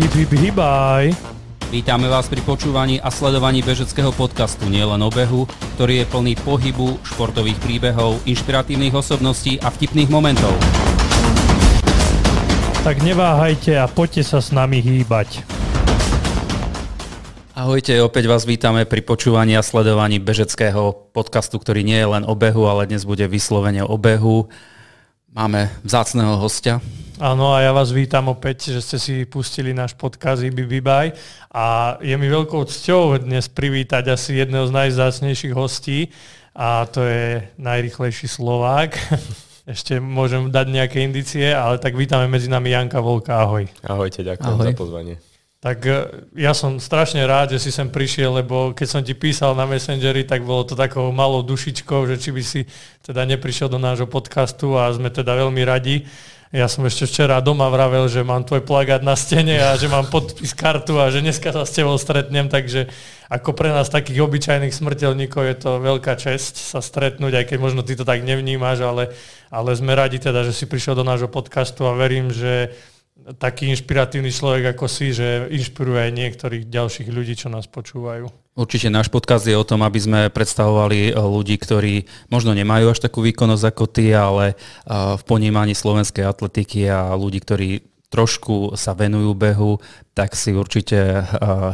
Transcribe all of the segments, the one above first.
Hip, hip, hibaj. Vítame vás pri počúvaní a sledovaní bežeckého podcastu Nielen o behu, ktorý je plný pohybu, športových príbehov, inšpiratívnych osobností a vtipných momentov. Tak neváhajte a poďte sa s nami hýbať. Ahojte, opäť vás vítame pri počúvaní a sledovaní bežeckého podcastu, ktorý nie je len o behu, ale dnes bude vyslovene o behu. Máme vzácného hostia, Áno, a ja vás vítam opäť, že ste si pustili náš podcast IBBBY a je mi veľkou cťou dnes privítať asi jedného z najzácnejších hostí a to je najrychlejší Slovák. Ešte môžem dať nejaké indicie, ale tak vítame medzi nami Janka Volka, ahoj. Ahojte, ďakujem ahoj. za pozvanie. Tak eh, ja som strašne rád, že si sem prišiel, lebo keď som ti písal na Messengeri, tak bolo to takou malou dušičkou, že či by si teda neprišiel do nášho podcastu a sme teda veľmi radi. Ja som ešte včera doma vravel, že mám tvoj plagát na stene a že mám podpis kartu a že dneska sa s tebou stretnem, takže ako pre nás takých obyčajných smrteľníkov je to veľká česť sa stretnúť, aj keď možno ty to tak nevnímaš, ale, ale sme radi teda, že si prišiel do nášho podcastu a verím, že taký inšpiratívny človek ako si, že inšpiruje aj niektorých ďalších ľudí, čo nás počúvajú. Určite náš podkaz je o tom, aby sme predstavovali eh, ľudí, ktorí možno nemajú až takú výkonnosť ako ty, ale eh, v ponímaní slovenskej atletiky a ľudí, ktorí trošku sa venujú behu, tak si určite eh,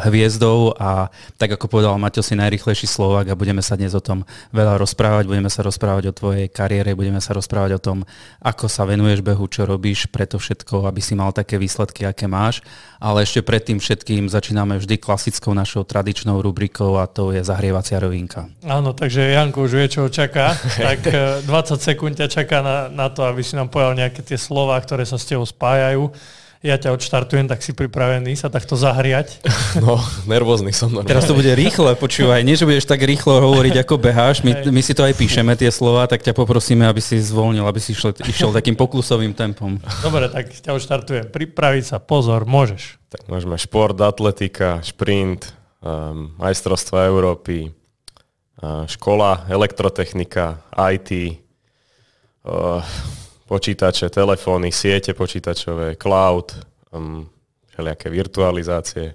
hviezdou a tak ako povedal Maťo, si najrychlejší Slovak a budeme sa dnes o tom veľa rozprávať, budeme sa rozprávať o tvojej kariére, budeme sa rozprávať o tom, ako sa venuješ behu, čo robíš, preto všetko, aby si mal také výsledky, aké máš. Ale ešte predtým všetkým začíname vždy klasickou našou tradičnou rubrikou a to je zahrievacia rovinka. Áno, takže Janko už vie, čo ho čaká. tak 20 eh, sekúnd ťa čaká na, na to, aby si nám povedal nejaké tie slova, ktoré sa s tebou spájajú. Ja ťa odštartujem, tak si pripravený sa takto zahriať. No, nervózny som. Normálne. Teraz to bude rýchle, počúvaj. Nie, že budeš tak rýchlo hovoriť, ako beháš. My, my si to aj píšeme, tie slova, tak ťa poprosíme, aby si zvolnil, aby si išiel, išiel takým poklusovým tempom. Dobre, tak ťa odštartujem. Pripraviť sa, pozor, môžeš. Tak môžeme šport, atletika, šprint, um, majstrovstva Európy, uh, škola, elektrotechnika, IT, uh, eh, počítače, telefóny, siete počítačové, cloud, um, všelijaké virtualizácie.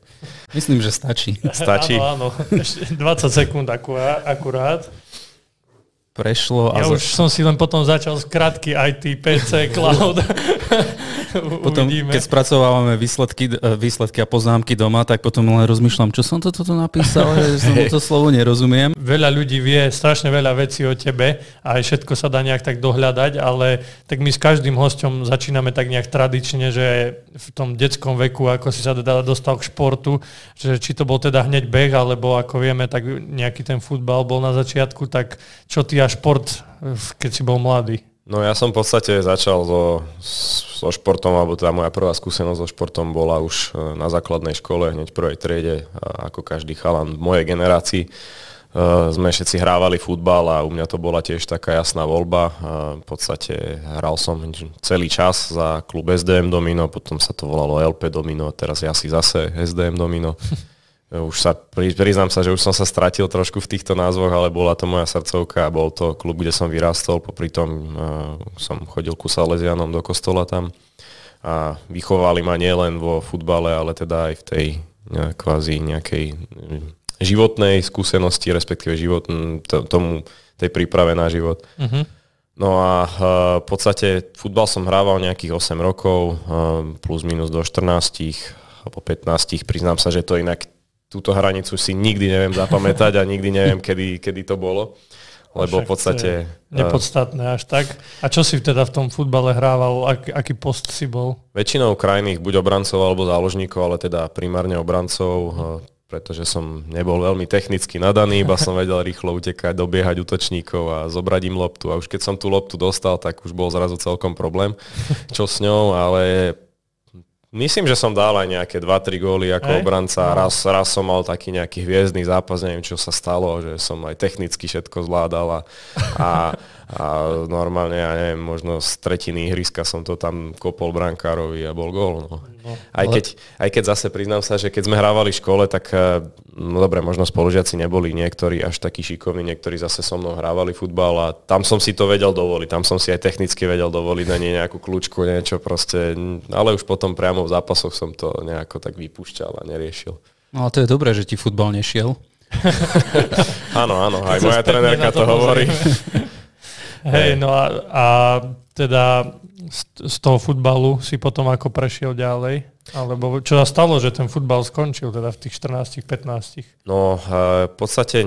Myslím, že stačí. Stačí? Áno, áno. Ešte 20 sekúnd akurát prešlo. Ja a už za... som si len potom začal krátky IT, PC, cloud. potom, Uvidíme. keď spracovávame výsledky, eh, výsledky a poznámky doma, tak potom len rozmýšľam, čo som to toto napísal, že som to slovo nerozumiem. Veľa ľudí vie strašne veľa vecí o tebe a aj všetko sa dá nejak tak dohľadať, ale tak my s každým hosťom začíname tak nejak tradične, že v tom detskom veku, ako si sa teda dostal k športu, že či to bol teda hneď beh, alebo ako vieme, tak nejaký ten futbal bol na začiatku, tak čo ty a šport, eh, keď si bol mladý? No ja som v podstate začal so, so športom, alebo tá teda moja prvá skúsenosť so športom bola už eh, na základnej škole, hneď v prvej triede, ako každý chalan v mojej generácii. Eh, sme všetci hrávali futbal a u mňa to bola tiež taká jasná voľba. v podstate hral som celý čas za klub SDM Domino, potom sa to volalo LP Domino, teraz ja si zase SDM Domino. Už sa, priznám sa, že už som sa stratil trošku v týchto názvoch, ale bola to moja srdcovka a bol to klub, kde som vyrástol. popri tom uh, som chodil ku Salesianom do kostola tam a vychovali ma nielen vo futbale, ale teda aj v tej uh, kvázi nejakej eh, životnej skúsenosti, respektíve život, hm, tomu, tej príprave na život. Uh-huh. No a uh, v podstate futbal som hrával nejakých 8 rokov, uh, plus minus do 14 po 15, priznám sa, že to inak túto hranicu si nikdy neviem zapamätať a nikdy neviem, kedy, kedy to bolo. Lebo Však v podstate... Eh, nepodstatné až tak. A čo si teda v tom futbale hrával? Ak, aký post si bol? Väčšinou krajných buď obrancov alebo záložníkov, ale teda primárne obrancov, eh, pretože som nebol veľmi technicky nadaný, iba som vedel rýchlo utekať, dobiehať útočníkov a zobrať im loptu. A už keď som tú loptu dostal, tak už bol zrazu celkom problém, čo s ňou, ale Myslím, že som dal aj nejaké 2-3 góly ako aj. obranca. No. Raz, raz som mal taký nejaký hviezdny zápas, neviem čo sa stalo, že som aj technicky všetko zvládal a, a a normálne, ja neviem, možno z tretiny ihriska som to tam kopol brankárovi a bol gól. No. no aj, keď, aj keď zase priznám sa, že keď sme hrávali v škole, tak eh, no dobre, možno spolužiaci neboli niektorí až takí šikovní, niektorí zase so mnou hrávali futbal a tam som si to vedel dovoliť, tam som si aj technicky vedel dovoliť na nie nejakú kľúčku, niečo proste, ale už potom priamo v zápasoch som to nejako tak vypúšťal a neriešil. No a to je dobré, že ti futbal nešiel. áno, áno, aj moja trenérka to hovorí. Hej, no a, a teda z toho futbalu si potom ako prešiel ďalej? Alebo čo sa stalo, že ten futbal skončil teda v tých 14-15? No, e, v podstate,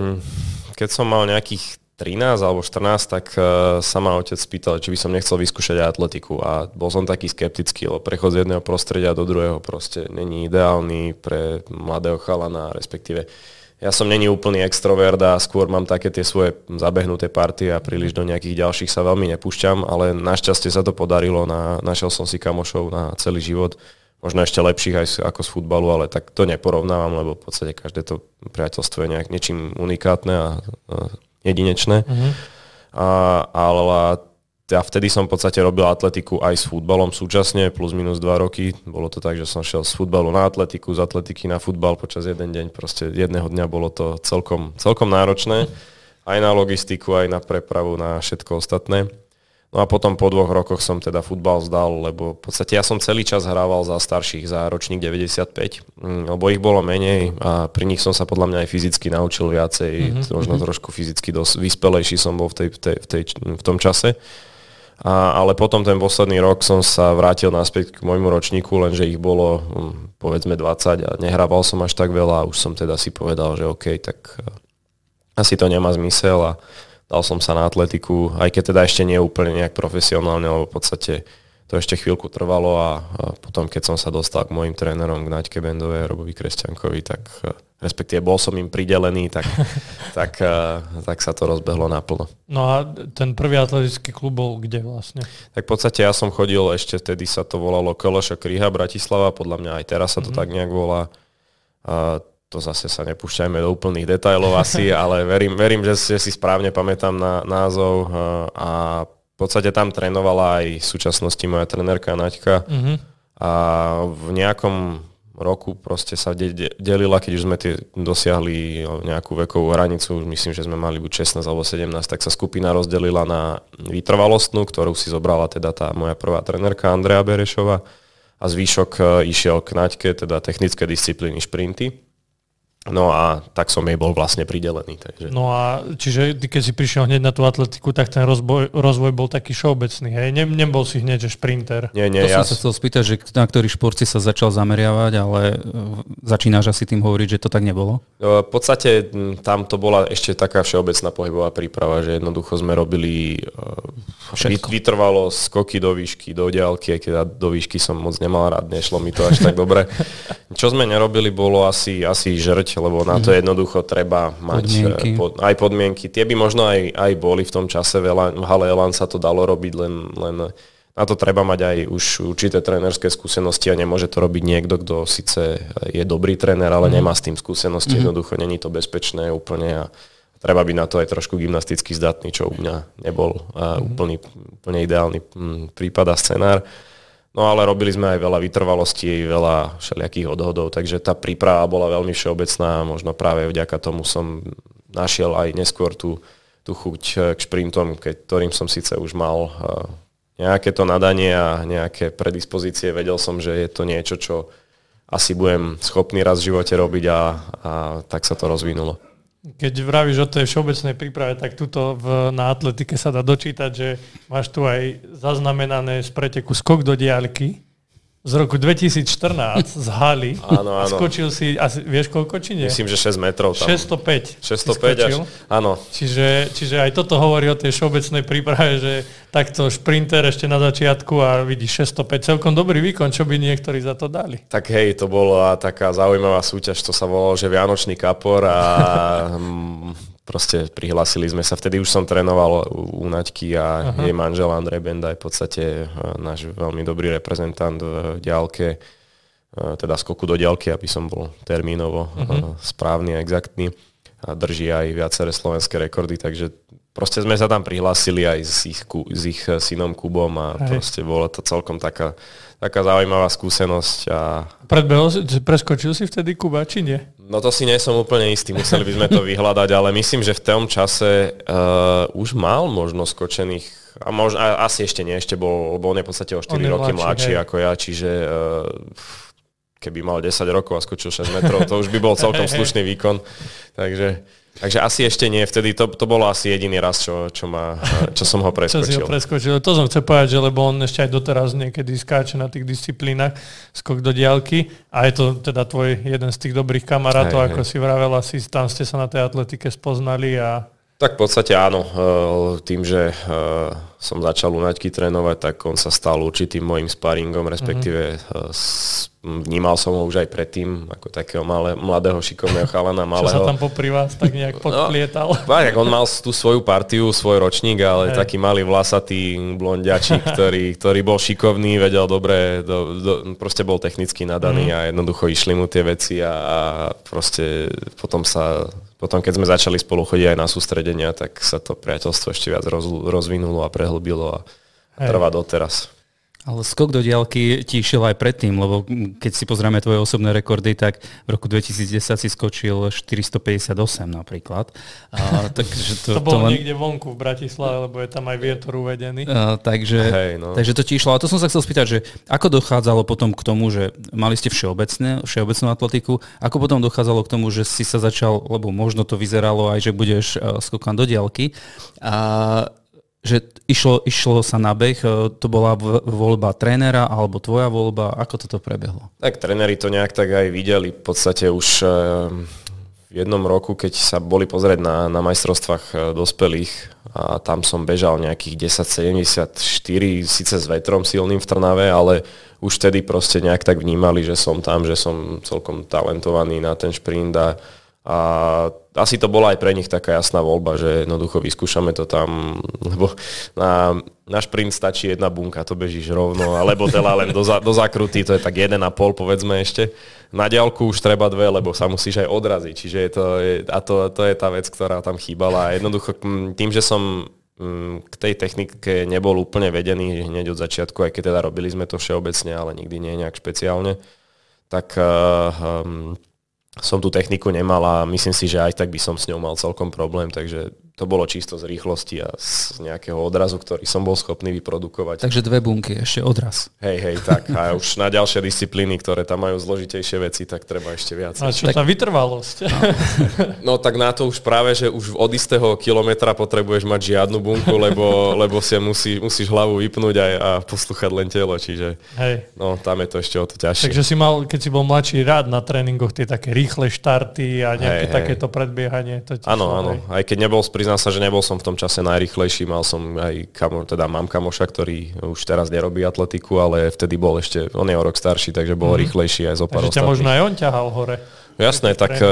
keď som mal nejakých 13 alebo 14, tak e, sa ma otec spýtal, či by som nechcel vyskúšať aj atletiku a bol som taký skeptický, lebo prechod z jedného prostredia do druhého proste není ideálny pre mladého chalana, respektíve uh, ja som není úplný extrovert a skôr mám také tie svoje zabehnuté party a príliš do nejakých ďalších sa veľmi nepúšťam, ale našťastie sa to podarilo, na, našiel som si kamošov na celý život, možno ešte lepších aj ako z futbalu, ale tak to neporovnávam, lebo v podstate každé to priateľstvo je nejak niečím unikátne a, a jedinečné. Uh-huh. A, ale ja vtedy som v podstate robil atletiku aj s futbalom súčasne, plus minus dva roky. Bolo to tak, že som šiel z futbalu na atletiku, z atletiky na futbal počas jeden deň. Proste jedného dňa bolo to celkom, celkom náročné. Aj na logistiku, aj na prepravu, na všetko ostatné. No a potom po dvoch rokoch som teda futbal zdal, lebo v podstate ja som celý čas hrával za starších, za ročník 95, mm, lebo ich bolo menej a pri nich som sa podľa mňa aj fyzicky naučil viacej, mm-hmm. možno mhm. trošku fyzicky dosť vyspelejší som bol v, tej, v, tej, v, tej, v tom čase. A, ale potom ten posledný rok som sa vrátil naspäť k môjmu ročníku, lenže ich bolo hm, povedzme 20 a nehrával som až tak veľa a už som teda si povedal, že OK, tak eh, asi to nemá zmysel a dal som sa na atletiku, aj keď teda ešte nie úplne nejak profesionálne, lebo v podstate uh, to ešte chvíľku trvalo a, potom, keď som sa dostal k mojim trénerom, k Naďke Bendovej a Robovi Kresťankovi, tak e, respektíve bol som im pridelený, tak, tak, e, tak sa to rozbehlo naplno. No a ten prvý atletický klub bol kde vlastne? Tak v podstate ja som chodil, ešte vtedy sa to volalo Kološa Kriha Bratislava, podľa mňa aj teraz sa to mm-hmm. tak nejak volá. A to zase sa nepúšťajme do úplných detajlov asi, ale verím, verím že, že si správne pamätám na názov e, a v podstate tam trénovala aj v súčasnosti moja trenérka Naďka Uh-huh. a v nejakom roku proste sa de- de- delila, keď už sme tie dosiahli nejakú vekovú hranicu, myslím, že sme mali buď 16 alebo 17, tak sa skupina rozdelila na vytrvalostnú, ktorú si zobrala teda tá moja prvá trenérka Andrea Berešova a zvyšok eh, išiel k Naďke, teda technické disciplíny šprinty. No a tak som jej bol vlastne pridelený. Takže. No a čiže ty, keď si prišiel hneď na tú atletiku, tak ten rozboj, rozvoj bol taký všeobecný, hej? Ne, nebol si hneď, že šprinter. Nie, nie, to ja som sa chcel spýtať, že na ktorý šport si sa začal zameriavať, ale e, začínaš asi tým hovoriť, že to tak nebolo? No, v podstate tam to bola ešte taká všeobecná pohybová príprava, že jednoducho sme robili e, Všetko. vytrvalo skoky do výšky, do ďalky, aj keď do výšky som moc nemal rád, nešlo mi to až tak dobre. Čo sme nerobili, bolo asi, asi žrť lebo na to mhm. jednoducho treba mať eh, podmienky. Pod, aj podmienky. Tie by možno aj, aj boli v tom čase, veľa, v hale Elan sa to dalo robiť, len, len na to treba mať aj už určité trénerské skúsenosti a nemôže to robiť niekto, kto síce je dobrý tréner, ale mm. nemá s tým skúsenosti, mm. jednoducho není to bezpečné úplne a treba byť na to aj trošku gymnasticky zdatný, čo u mňa nebol mm. úplný, úplne ideálny mm, prípad a scenár. No ale robili sme aj veľa vytrvalostí, veľa všelijakých odhodov, takže tá príprava bola veľmi všeobecná. a Možno práve vďaka tomu som našiel aj neskôr tú, tú chuť eh, k šprintom, keď, ktorým som síce už mal eh, nejaké to nadanie a nejaké predispozície. Vedel som, že je to niečo, čo asi budem schopný raz v živote robiť a, a tak sa to rozvinulo. Keď vravíš o tej všeobecnej príprave, tak tuto v, na atletike sa dá dočítať, že máš tu aj zaznamenané z preteku skok do diaľky z roku 2014 z haly. ano, áno. Skočil si, asi, vieš koľko, či nie? Myslím, že 6 metrov tam. 605. 605 až, áno. Čiže, čiže aj toto hovorí o tej všeobecnej príprave, že takto šprinter ešte na začiatku a vidíš 605. Celkom dobrý výkon, čo by niektorí za to dali. Tak hej, to bola taká zaujímavá súťaž, to sa volalo, že Vianočný kapor a proste prihlásili sme sa. Vtedy už som trénoval u, u Naďky a Aha. jej manžel Andrej Benda je v podstate e, náš veľmi dobrý reprezentant v ďalke, e, teda skoku do ďalky, aby som bol termínovo uh-huh. správny a exaktný. A drží aj viaceré slovenské rekordy, takže proste sme sa tam prihlásili aj s ich, s ich synom Kubom a aj. proste bola to celkom taká, taká zaujímavá skúsenosť. A... Predbehol, preskočil si vtedy Kuba, či nie? No to si nie som úplne istý, museli by sme to vyhľadať, ale myslím, že v tom čase uh, už mal možno skočených, a možno, a, asi ešte nie, ešte bol, bol on je v podstate o 4 roky mladší, mladší ako ja, čiže uh, keby mal 10 rokov a skočil 6 metrov, to už by bol celkom slušný výkon. Takže Takže asi ešte nie, vtedy to, to bolo asi jediný raz, čo, čo, ma, čo som ho preskočil. Čo si ho preskočil. To som chcel povedať, že lebo on ešte aj doteraz niekedy skáče na tých disciplínach, skok do diálky a je to teda tvoj jeden z tých dobrých kamarátov, hej, ako hej. si vravel, asi tam ste sa na tej atletike spoznali a tak v podstate áno. E, tým, že e, som začal Naďky trénovať, tak on sa stal určitým mojim sparingom, respektíve mm-hmm. vnímal som ho už aj predtým, ako takého malé, mladého, šikovného chalana. Malého. Čo sa tam popri vás tak nejak podplietal. No, no on mal tú svoju partiu, svoj ročník, ale hey. taký malý vlasatý blondiačik, ktorý, ktorý bol šikovný, vedel dobre, do, do, proste bol technicky nadaný mm-hmm. a jednoducho išli mu tie veci a, a proste potom sa potom, keď sme začali spolu chodiť aj na sústredenia, tak sa to priateľstvo ešte viac roz, rozvinulo a prehlbilo a, a trvá doteraz. Ale skok do diálky ti išiel aj predtým, lebo keď si pozrieme tvoje osobné rekordy, tak v roku 2010 si skočil 458 napríklad. A, takže to, to bolo to len... niekde vonku v Bratislave, lebo je tam aj vietor uvedený. A, takže, Hej, no. takže to ti išlo. A to som sa chcel spýtať, že ako dochádzalo potom k tomu, že mali ste všeobecné, všeobecnú atletiku, ako potom dochádzalo k tomu, že si sa začal, lebo možno to vyzeralo aj, že budeš e, skokan do diálky. A že išlo, išlo sa na beh, e, to bola voľba trénera alebo tvoja voľba, ako toto prebehlo? Tak tréneri to nejak tak aj videli v podstate už e, v jednom roku, keď sa boli pozrieť na, na majstrovstvách e, dospelých a tam som bežal nejakých 10,74, síce s vetrom silným v Trnave, ale už vtedy proste nejak tak vnímali, že som tam, že som celkom talentovaný na ten šprint a a asi to bola aj pre nich taká jasná voľba, že jednoducho vyskúšame to tam, lebo na, na šprint stačí jedna bunka, to bežíš rovno, alebo teda len do, za, do zakrutí, to je tak jeden a pol povedzme ešte. Na ďalku už treba dve, lebo sa musíš aj odraziť, čiže je to, a to, to je tá vec, ktorá tam chýbala. A jednoducho mm, tým, že som mm, k tej technike nebol úplne vedený hneď od začiatku, aj keď teda robili sme to všeobecne, ale nikdy nie nejak špeciálne, tak uh, um, som tú techniku nemal a myslím si, že aj tak by som s ňou mal celkom problém, takže to bolo čisto z rýchlosti a z nejakého odrazu, ktorý som bol schopný vyprodukovať. Takže dve bunky, ešte odraz. Hej, hej, tak. A už na ďalšie disciplíny, ktoré tam majú zložitejšie veci, tak treba ešte viac. A čo tak... tá vytrvalosť? No. no tak na to už práve, že už od istého kilometra potrebuješ mať žiadnu bunku, lebo, lebo si musí, musíš hlavu vypnúť a, a poslúchať len telo, čiže hej. no tam je to ešte o to ťažšie. Takže si mal, keď si bol mladší, rád na tréningoch tie také rýchle štarty a nejaké hej, hej. takéto predbiehanie. Áno, áno, aj keď nebol spri priznám sa, že nebol som v tom čase najrychlejší, mal som aj kamo, teda mám kamoša, ktorý už teraz nerobí atletiku, ale vtedy bol ešte, on je o rok starší, takže bol mm-hmm. rýchlejší aj zo pár Takže ťa možno aj on ťahal hore. Jasné, tak uh,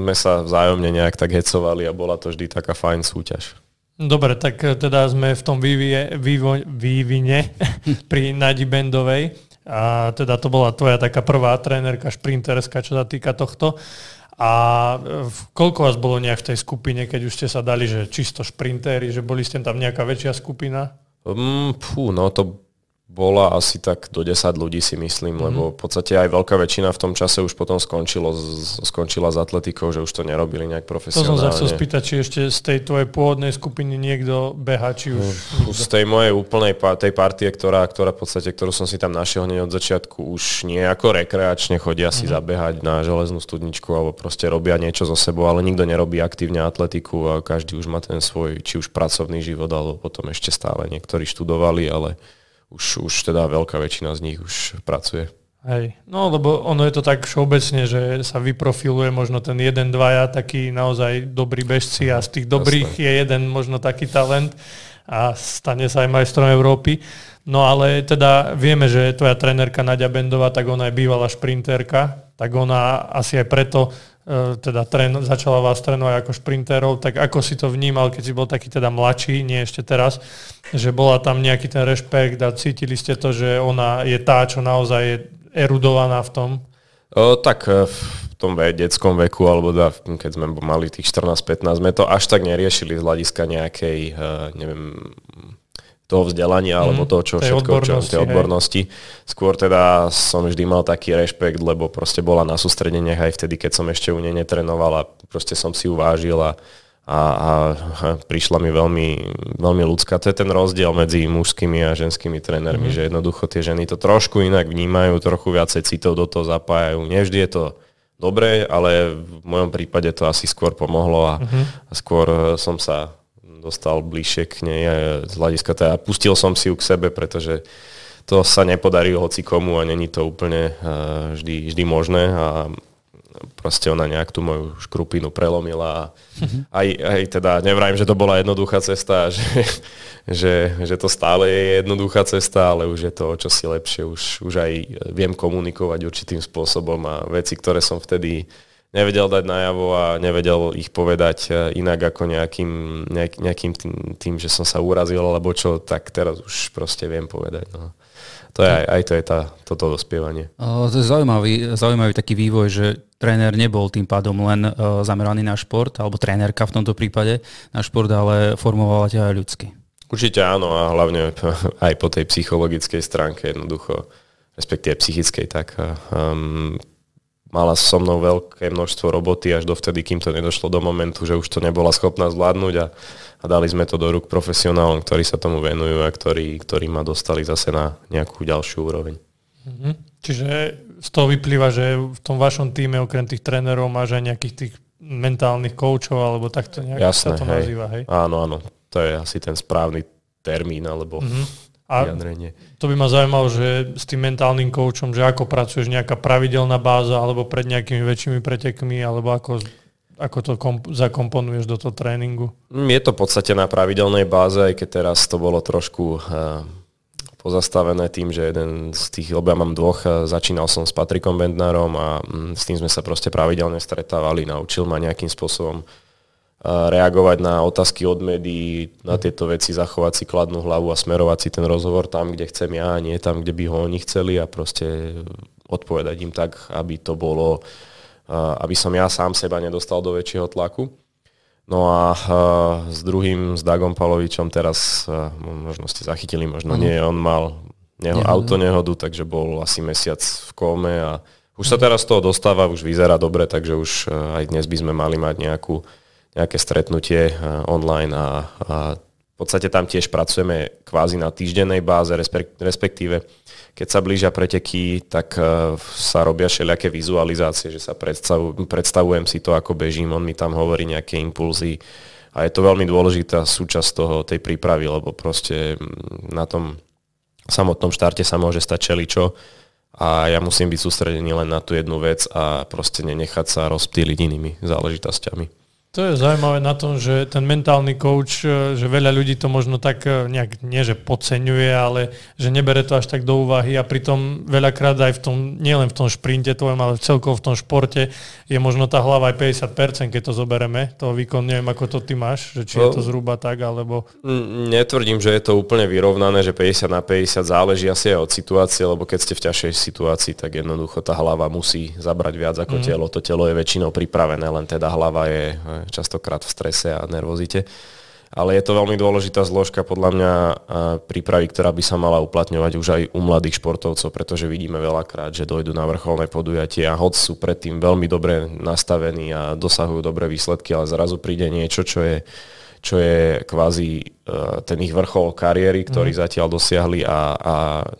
sme sa vzájomne nejak tak hecovali a bola to vždy taká fajn súťaž. Dobre, tak eh, teda sme v tom vývie, vývo, vývine pri Nadi Bendovej. A teda to bola tvoja taká prvá trénerka šprinterská, čo sa týka tohto. A e, koľko vás bolo nejak v tej skupine, keď už ste sa dali, že čisto šprintéri, že boli ste tam nejaká väčšia skupina? Um, mm, pú, no to bola asi tak do 10 ľudí si myslím, mm-hmm. lebo mhm. v podstate aj veľká väčšina v tom čase už potom skončilo, skončila s atletikou, že už to nerobili nejak profesionálne. To som sa chcel spýtať, či ešte z tej tvojej pôvodnej skupiny niekto beha, či už... Mm, z tej mojej úplnej tej partie, ktorá, ktorá v podstate, ktorú som si tam našiel hneď od začiatku, už nejako rekreačne chodia mm-hmm. si mhm. zabehať na železnú studničku alebo proste robia niečo so sebou, ale nikto nerobí aktívne atletiku a každý už má ten svoj, či už pracovný život, alebo potom ešte stále niektorí študovali, ale už, už teda veľká väčšina z nich už pracuje. Hej, no lebo ono je to tak všeobecne, že sa vyprofiluje možno ten jeden, dvaja taký naozaj dobrý bežci a z tých dobrých Jasne. je jeden možno taký talent a stane sa aj majstrom Európy. No ale teda vieme, že tvoja trenérka Nadia Bendová, tak ona je bývalá šprinterka, tak ona asi aj preto E, teda tren, začala vás trénovať ako šprinterov, tak ako si to vnímal, keď si bol taký teda mladší, nie ešte teraz, že bola tam nejaký ten rešpekt a cítili ste to, že ona je tá, čo naozaj je erudovaná v tom? O, e, tak e, v tom detskom veku, alebo da, teda keď sme mali tých 14-15, sme to až tak neriešili z hľadiska nejakej, neviem, toho vzdelania alebo mhm. toho, čo tej všetko, odbornosti, čo, tej odbornosti. Hej. Skôr teda som vždy mal taký rešpekt, lebo proste bola na sústredeniach aj vtedy, keď som ešte u nej netrenoval a proste som si uvážil a, a, a prišla mi veľmi, veľmi ľudská. To je ten rozdiel medzi mužskými a ženskými trénermi, mm že jednoducho tie ženy to trošku inak vnímajú, trochu viacej citov do toho zapájajú. Nevždy je to dobré, ale v mojom prípade to asi skôr pomohlo a, mm-hmm. a skôr som sa dostal bližšie k nej eh, z hľadiska teda pustil som si ju k sebe, pretože to sa nepodarí hoci komu a není to úplne eh, vždy, vždy možné a proste ona nejak tú moju škrupinu prelomila a mhm. aj, aj teda nevrajím, že to bola jednoduchá cesta, že, že, že to stále je jednoduchá cesta, ale už je to o čosi lepšie, už, už aj viem komunikovať určitým spôsobom a veci, ktoré som vtedy uh, nevedel dať najavo a nevedel ich povedať e, inak ako nejakým, nejak, nejakým tým, tým, že som sa urazil alebo čo, tak teraz už proste viem povedať. No. To je aj, aj to je tá, toto dospievanie. to je zaujímavý, zaujímavý taký vývoj, že tréner nebol tým pádom len e, zameraný na šport, alebo trénerka v tomto prípade na šport, ale formovala ťa aj ľudsky. Určite áno a hlavne aj po tej psychologickej stránke jednoducho, respektíve psychickej, tak um, mala so mnou veľké množstvo roboty až dovtedy, kým to nedošlo do momentu, že už to nebola schopná zvládnuť a, a dali sme to do rúk profesionálom, ktorí sa tomu venujú a ktorí, ktorí ma dostali zase na nejakú ďalšiu úroveň. Mhm. Čiže z toho vyplýva, že v tom vašom týme okrem tých trénerov máš aj nejakých tých mentálnych koučov, alebo takto nejak Jasné, sa to hej. nazýva, hej? Áno, áno. To je asi ten správny termín, alebo mm-hmm a vyjadrenie. to by ma zaujímalo, že s tým mentálnym koučom, že ako pracuješ, nejaká pravidelná báza, alebo pred nejakými väčšími pretekmi, alebo ako, ako to komp- zakomponuješ do toho tréningu? Mm, je to v podstate na pravidelnej báze, aj keď teraz to bolo trošku uh, pozastavené tým, že jeden z tých, lebo ja mám dvoch, uh, začínal som s Patrikom Bendnárom a um, s tým sme sa proste pravidelne stretávali, naučil ma nejakým spôsobom reagovať na otázky od médií, na tieto veci, zachovať si kladnú hlavu a smerovať si ten rozhovor tam, kde chcem ja, a nie tam, kde by ho oni chceli a proste odpovedať im tak, aby to bolo, aby som ja sám seba nedostal do väčšieho tlaku. No a uh, s druhým, s Dagom Palovičom teraz, uh, možno ste zachytili, možno nie, on mal neho, nehodu. auto nehodu, takže bol asi mesiac v kóme a už sa teraz z toho dostáva, už vyzerá dobre, takže už uh, aj dnes by sme mali mať nejakú uh, nejaké stretnutie eh, online a, a v podstate tam tiež pracujeme kvázi na týždennej báze, respektíve keď sa blížia preteky, tak eh, sa robia všelijaké vizualizácie, že sa predstavujem, predstavujem si to, ako bežím, on mi tam hovorí nejaké impulzy a je to veľmi dôležitá súčasť toho, tej prípravy, lebo proste mm, na tom samotnom štarte sa môže stať čeličo a ja musím byť sústredený len na tú jednu vec a proste nenechať sa rozptýliť inými záležitosťami. To je zaujímavé na tom, že ten mentálny coach, eh, že veľa ľudí to možno tak eh, nejak, nie že podceňuje, ale že nebere to až tak do úvahy a pritom veľakrát aj v tom, nielen v tom šprinte tvojom, ale celkovo v tom športe je možno tá hlava aj 50%, keď to zobereme, to výkon, neviem, ako to ty máš, že či no, je to no, zhruba tak, alebo... Netvrdím, že je to úplne vyrovnané, že 50 na 50 záleží asi aj od situácie, lebo keď ste v ťažšej situácii, tak jednoducho tá hlava musí zabrať viac ako mm. telo. To telo je väčšinou pripravené, len teda hlava je eh, častokrát v strese a nervozite. Ale je to veľmi dôležitá zložka podľa mňa prípravy, ktorá by sa mala uplatňovať už aj u mladých športovcov, pretože vidíme veľakrát, že dojdú na vrcholné podujatie a hoď sú predtým veľmi dobre nastavení a dosahujú dobré výsledky, ale zrazu príde niečo, čo je čo je kvázi e, ten ich vrchol kariéry, ktorý mm. zatiaľ dosiahli a, a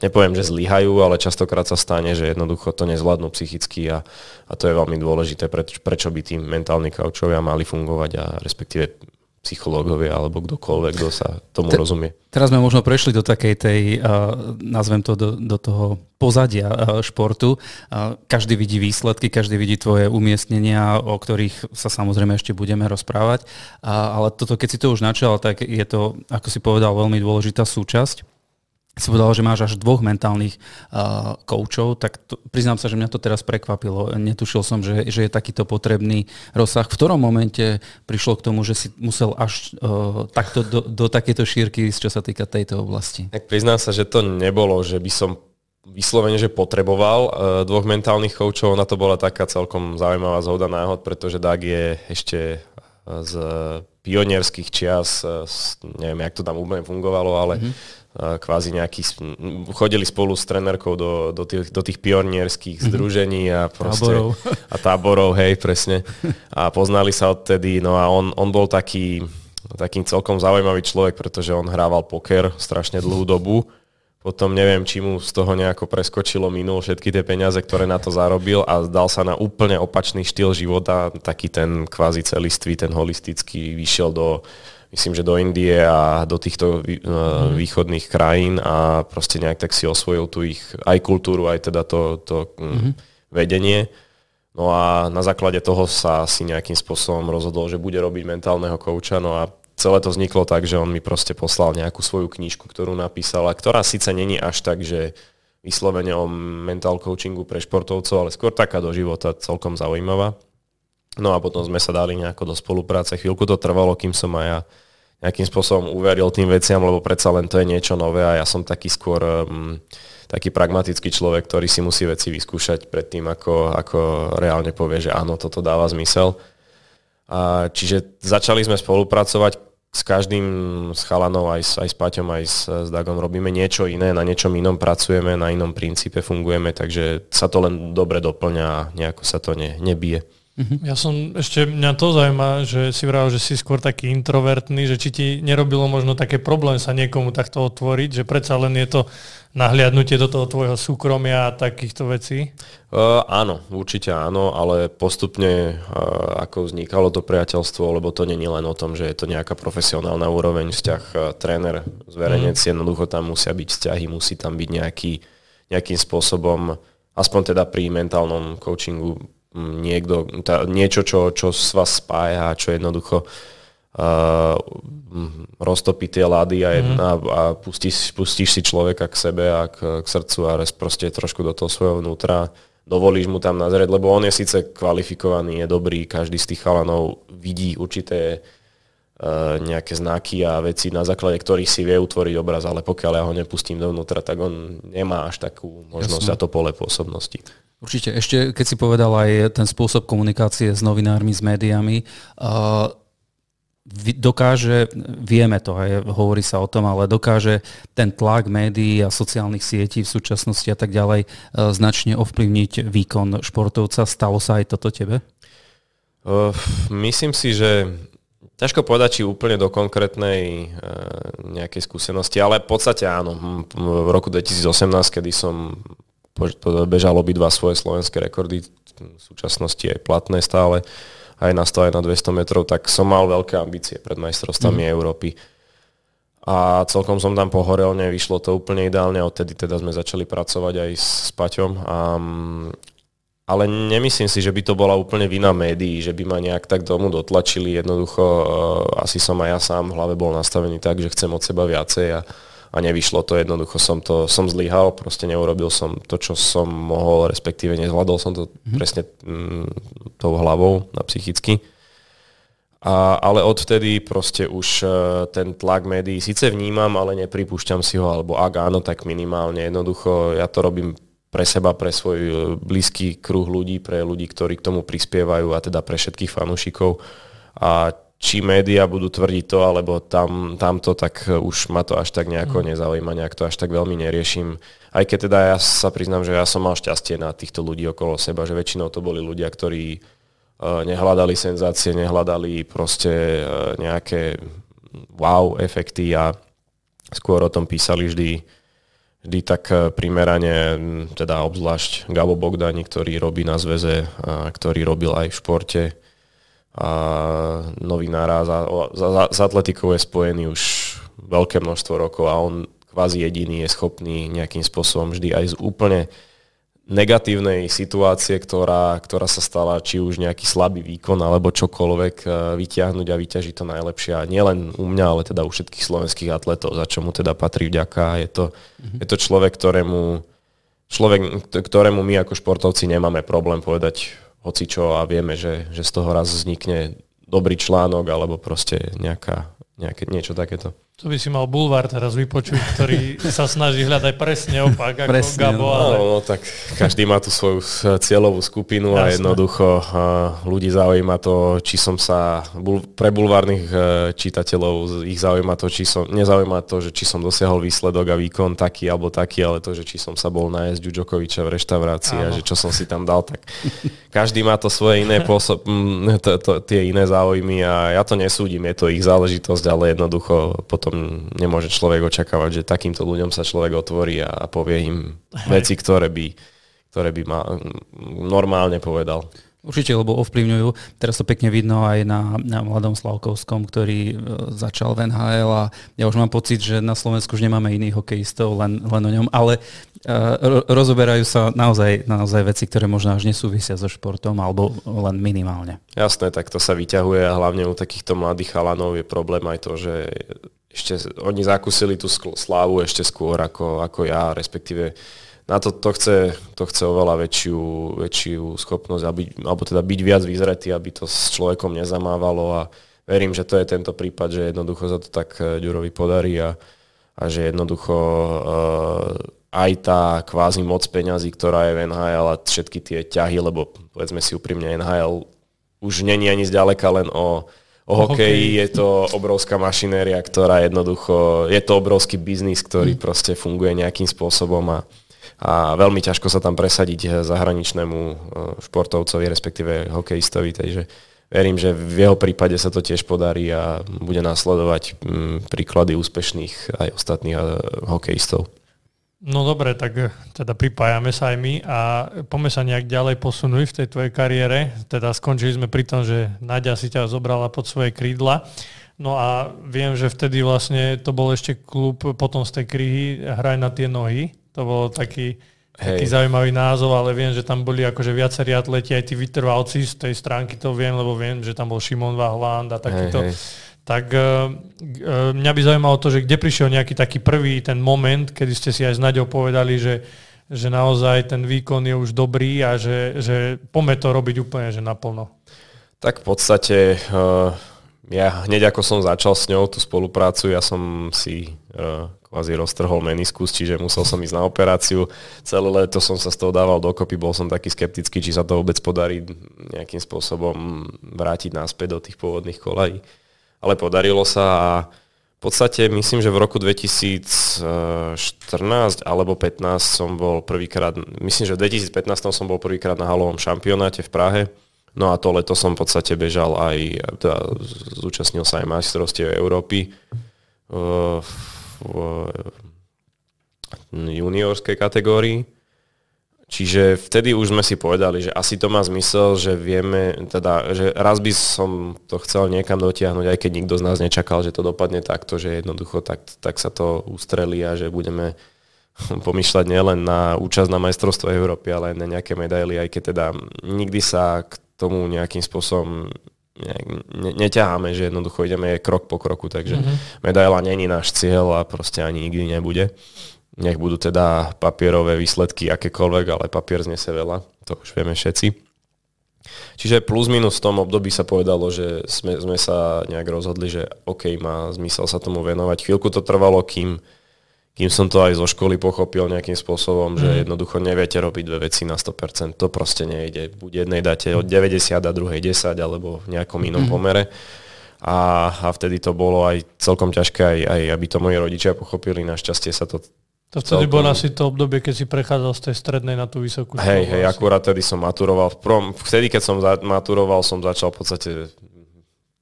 nepoviem, že zlyhajú, ale častokrát sa stane, že jednoducho to nezvládnu psychicky a, a to je veľmi dôležité, preč, prečo by tí mentálni kaučovia mali fungovať a respektíve psychológovia alebo kdokoľvek, kto sa tomu Te, rozumie. Teraz sme možno prešli do takej tej, uh, nazvem to do, do toho pozadia uh, športu. Uh, každý vidí výsledky, každý vidí tvoje umiestnenia, o ktorých sa samozrejme ešte budeme rozprávať. Uh, ale toto, keď si to už načal, tak je to, ako si povedal, veľmi dôležitá súčasť si povedal, že máš až dvoch mentálnych uh, koučov, tak to, priznám sa, že mňa to teraz prekvapilo. Netušil som, že, že je takýto potrebný rozsah. V ktorom momente prišlo k tomu, že si musel až uh, takto do, do takéto šírky, čo sa týka tejto oblasti? Tak priznám sa, že to nebolo, že by som vyslovene, že potreboval uh, dvoch mentálnych koučov. Na to bola taká celkom zaujímavá zhoda náhod, pretože Dag je ešte z pionierských čias, neviem, jak to tam úplne fungovalo, ale mm-hmm kvázi nejaký, chodili spolu s trenérkou do, do, tých, do tých pionierských mhm. združení a proste, táborov. a táborov, hej, presne. A poznali sa odtedy, no a on, on bol taký, taký celkom zaujímavý človek, pretože on hrával poker strašne dlhú dobu. Potom neviem, či mu z toho nejako preskočilo, minul všetky tie peniaze, ktoré na to zarobil a dal sa na úplne opačný štýl života, taký ten kvázi celistvý, ten holistický, vyšiel do myslím, že do Indie a do týchto e, mhm. východných krajín a proste nejak tak si osvojil tu ich aj kultúru, aj teda to, to mm-hmm. vedenie. No a na základe toho sa si nejakým spôsobom rozhodol, že bude robiť mentálneho kouča. No a celé to vzniklo tak, že on mi proste poslal nejakú svoju knižku, ktorú napísala, ktorá síce není až tak, že vyslovene o mental coachingu pre športovcov, ale skôr taká do života celkom zaujímavá. No a potom sme sa dali nejako do spolupráce. Chvíľku to trvalo, kým som aj ja nejakým spôsobom uveril tým veciam, lebo predsa len to je niečo nové a ja som taký skôr um, taký pragmatický človek, ktorý si musí veci vyskúšať pred tým, ako, ako reálne povie, že áno, toto dáva zmysel. A, čiže začali sme spolupracovať s každým s chalanou, aj s, aj s Paťom, aj s, s Dagom robíme niečo iné, na niečom inom pracujeme, na inom princípe fungujeme, takže sa to len dobre doplňa a nejako sa to ne, nebije. Uh-huh. Ja som, ešte mňa to zaujíma, že si vral, že si skôr taký introvertný, že či ti nerobilo možno také problém sa niekomu takto otvoriť, že predsa len je to nahliadnutie do toho tvojho súkromia a takýchto vecí? Uh, áno, určite áno, ale postupne uh, ako vznikalo to priateľstvo, lebo to není len o tom, že je to nejaká profesionálna úroveň, vzťah uh, tréner, zverejnec, mm. jednoducho tam musia byť vzťahy, musí tam byť nejaký, nejakým spôsobom aspoň teda pri mentálnom coachingu niekto, tá, niečo, čo, čo s vás spája, čo jednoducho uh, roztopí tie lady a, mm. a, a pustíš, pustíš si človeka k sebe a k, k srdcu a proste trošku do toho svojho vnútra dovolíš mu tam nazrieť, lebo on je síce kvalifikovaný, je dobrý, každý z tých chalanov vidí určité Eh, nejaké znaky a veci, na základe ktorých si vie utvoriť obraz, ale pokiaľ ja ho nepustím dovnútra, tak on nemá až takú možnosť Jasne. a to pole pôsobnosti. Určite. Ešte keď si povedal aj ten spôsob komunikácie s novinármi, s médiami, uh, dokáže, vieme to, aj hovorí sa o tom, ale dokáže ten tlak médií a sociálnych sietí v súčasnosti a tak ďalej eh, značne ovplyvniť výkon športovca. Stalo sa aj toto tebe? Uh, myslím si, že Ťažko povedať, či úplne do konkrétnej e, nejakej skúsenosti, ale v podstate áno. Hm, v roku 2018, kedy som bežal obidva svoje slovenské rekordy, v súčasnosti aj platné stále, aj na 100, aj na 200 metrov, tak som mal veľké ambície pred majstrovstvami mm. Európy. A celkom som tam pohorel, nevyšlo to úplne ideálne, odtedy teda sme začali pracovať aj s, s Paťom a, mm, ale nemyslím si, že by to bola úplne vina médií, že by ma nejak tak domu dotlačili. Jednoducho uh, asi som aj ja sám v hlave bol nastavený tak, že chcem od seba viacej a, a nevyšlo to. Jednoducho som to, som zlyhal, proste neurobil som to, čo som mohol, respektíve nezvládol som to mm-hmm. presne mm, tou hlavou na psychicky. A, ale odvtedy proste už e, ten tlak médií síce vnímam, ale nepripúšťam si ho, alebo ak áno, tak minimálne. Jednoducho ja to robím pre seba, pre svoj e, blízky kruh ľudí, pre ľudí, ktorí k tomu prispievajú a teda pre všetkých fanúšikov. A či médiá budú tvrdiť to, alebo tam, tamto, tak e, už ma to až tak nejako mm. nezaujíma, nejak to až tak veľmi neriešim. Aj keď teda ja sa priznám, že ja som mal šťastie na týchto ľudí okolo seba, že väčšinou to boli ľudia, ktorí e, nehľadali senzácie, nehľadali proste nejaké wow efekty a skôr o tom písali vždy vždy tak eh, primerane, mm, teda obzvlášť Gabo Bogdani, ktorý robí na zväze, eh, ktorý robil aj v športe a novinára za, za, za, za atletikou je spojený už veľké množstvo rokov a on kvázi jediný je schopný nejakým spôsobom vždy aj z úplne negatívnej situácie, ktorá, ktorá sa stala, či už nejaký slabý výkon alebo čokoľvek eh, vyťahnuť a vyťažiť to najlepšie. A nielen u mňa, ale teda u všetkých slovenských atletov, za čo mu teda patrí vďaka. Je to, mm-hmm. je to človek, ktorému, človek, ktorému my ako športovci nemáme problém povedať hoci čo a vieme, že, že z toho raz vznikne dobrý článok alebo proste nejaká, nejaké, niečo takéto. To by si mal bulvár teraz vypočuť, ktorý sa snaží hľadať presne opak ako presne, Gabo. No. Ale... No, no, tak každý má tú svoju cieľovú skupinu Jasne. a jednoducho uh, ľudí zaujíma to, či som sa, bul- pre bulvárnych uh, čitateľov ich zaujíma to, či som, nezaujíma to, že či som dosiahol výsledok a výkon taký alebo taký, ale to, že či som sa bol nájsť Ďuďokoviča v reštaurácii Áno. a že čo som si tam dal, tak každý má to svoje iné pôsob, tie iné záujmy a ja to nesúdim, je to ich záležitosť, ale jednoducho potom nemôže človek očakávať, že takýmto ľuďom sa človek otvorí a, povie im veci, ktoré by, ktoré by ma, mm, normálne povedal. Určite, lebo ovplyvňujú. Teraz to pekne vidno aj na, na mladom Slavkovskom, ktorý e, začal v NHL a ja už mám pocit, že na Slovensku už nemáme iných hokejistov, len, len o ňom, ale uh, rozoberajú sa naozaj, naozaj veci, ktoré možno až nesúvisia so športom, alebo len minimálne. Jasné, tak to sa vyťahuje a hlavne u takýchto mladých chalanov je problém aj to, že ešte oni zakúsili tú slávu ešte skôr ako, ako ja, respektíve na to, to, chce, to chce oveľa väčšiu, väčšiu schopnosť, aby, alebo teda byť viac vyzretý, aby to s človekom nezamávalo a verím, že to je tento prípad, že jednoducho sa to tak e, Ďurovi podarí a, a že jednoducho uh, aj tá kvázi moc peňazí, ktorá je v NHL a všetky tie ťahy, lebo povedzme si úprimne, NHL už není ani zďaleka len o o hokeji okay. je to obrovská mašinéria, ktorá jednoducho, je to obrovský biznis, ktorý mm. proste funguje nejakým spôsobom a, a veľmi ťažko sa tam presadiť eh, zahraničnému eh, športovcovi, respektíve hokejistovi, takže verím, že v jeho prípade sa to tiež podarí a bude následovať mm, príklady úspešných aj ostatných eh, hokejistov. No dobre, tak eh, teda pripájame sa aj my a poďme sa nejak ďalej posunuj v tej tvojej kariére. Teda skončili sme pri tom, že Nadia si ťa zobrala pod svoje krídla. No a viem, že vtedy vlastne to bol ešte klub potom z tej kryhy Hraj na tie nohy. To bol taký, Hej. taký zaujímavý názov, ale viem, že tam boli akože viacerí atleti, aj tí vytrvalci z tej stránky, to viem, lebo viem, že tam bol Šimon Vahland a takýto. Hej, hej tak eh, eh, mňa by zaujímalo to, že kde prišiel nejaký taký prvý ten moment, kedy ste si aj s Naďou povedali, že, že naozaj ten výkon je už dobrý a že, že pome to robiť úplne že naplno. Tak v podstate eh, ja hneď ako som začal s ňou tú spoluprácu, ja som si uh, kvázi roztrhol meniskus, čiže musel som ísť na operáciu. Celé leto som sa z toho dával dokopy, bol som taký skeptický, či sa to vôbec podarí nejakým spôsobom vrátiť náspäť do tých pôvodných kolají ale podarilo sa a v podstate myslím, že v roku 2014 alebo 15 som bol prvýkrát, myslím, že v 2015 som bol prvýkrát na halovom šampionáte v Prahe. No a to leto som v podstate bežal aj, teda zúčastnil sa aj majstrovstiev Európy eh, v, eh, v juniorskej kategórii. Čiže vtedy už sme si povedali, že asi to má zmysel, že vieme, teda, že raz by som to chcel niekam dotiahnuť, aj keď nikto z nás nečakal, že to dopadne takto, že jednoducho tak, tak sa to ustrelí a že budeme pomýšľať nielen na účasť na majstrovstve Európy, ale aj na nejaké medaily, aj keď teda nikdy sa k tomu nejakým spôsobom neťaháme, že jednoducho ideme krok po kroku, takže mm-hmm. medaila není náš cieľ a proste ani nikdy nebude. Nech budú teda papierové výsledky akékoľvek, ale papier znese veľa, to už vieme všetci. Čiže plus minus v tom období sa povedalo, že sme, sme sa nejak rozhodli, že OK, má zmysel sa tomu venovať. Chvíľku to trvalo, kým, kým som to aj zo školy pochopil nejakým spôsobom, mm. že mhm. jednoducho neviete robiť dve veci na 100%. To proste nejde. Buď jednej dáte od 90 a druhej 10 alebo v nejakom inom mm. pomere a, a vtedy to bolo aj celkom ťažké, aj, aj aby to moji rodičia pochopili. Našťastie sa to to vtedy celkom... bolo asi to obdobie, keď si prechádzal z tej strednej na tú vysokú školu. Hej, hej, akurát tedy som maturoval. V prom, vtedy, keď som za, maturoval, som začal v podstate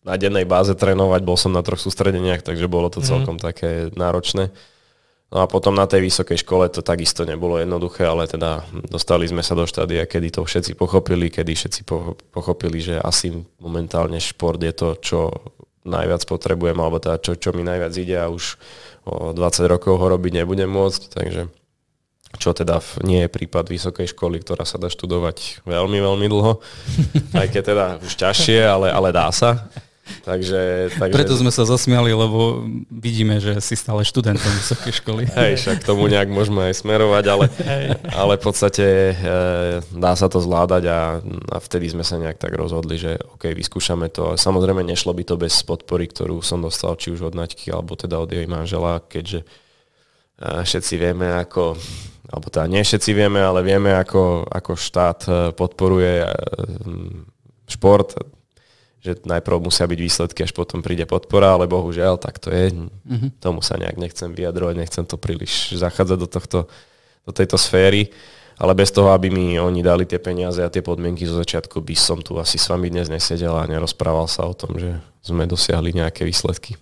na dennej báze trénovať, bol som na troch sústredeniach, takže bolo to mhm. celkom mm. také náročné. No a potom na tej vysokej škole to takisto nebolo jednoduché, ale teda dostali sme sa do štádia, kedy to všetci pochopili, kedy všetci pochopili, že asi momentálne šport je to, čo najviac potrebujem, alebo teda čo, čo mi najviac ide a už o 20 rokov ho robiť nebudem môcť, takže čo teda nie je prípad vysokej školy, ktorá sa dá študovať veľmi, veľmi dlho, aj keď teda už ťažšie, ale, ale dá sa takže, takže... Preto sme sa zasmiali, lebo vidíme, že si stále študentom vysokej školy. Hej, však tomu nejak môžeme aj smerovať, ale, ale v podstate e, dá sa to zvládať a, a vtedy sme sa nejak tak rozhodli, že OK, vyskúšame to. Samozrejme nešlo by to bez podpory, ktorú som dostal či už od Naďky, alebo teda od jej manžela, keďže e, všetci vieme, ako, alebo teda nie všetci vieme, ale vieme, ako, ako štát e, podporuje e, šport, že najprv musia byť výsledky, až potom príde podpora, ale bohužiaľ tak to je. Mm-hmm. Tomu sa nejak nechcem vyjadrovať, nechcem to príliš zachádzať do, tohto, do tejto sféry, ale bez toho, aby mi oni dali tie peniaze a tie podmienky zo začiatku, by som tu asi s vami dnes nesedel a nerozprával sa o tom, že sme dosiahli nejaké výsledky.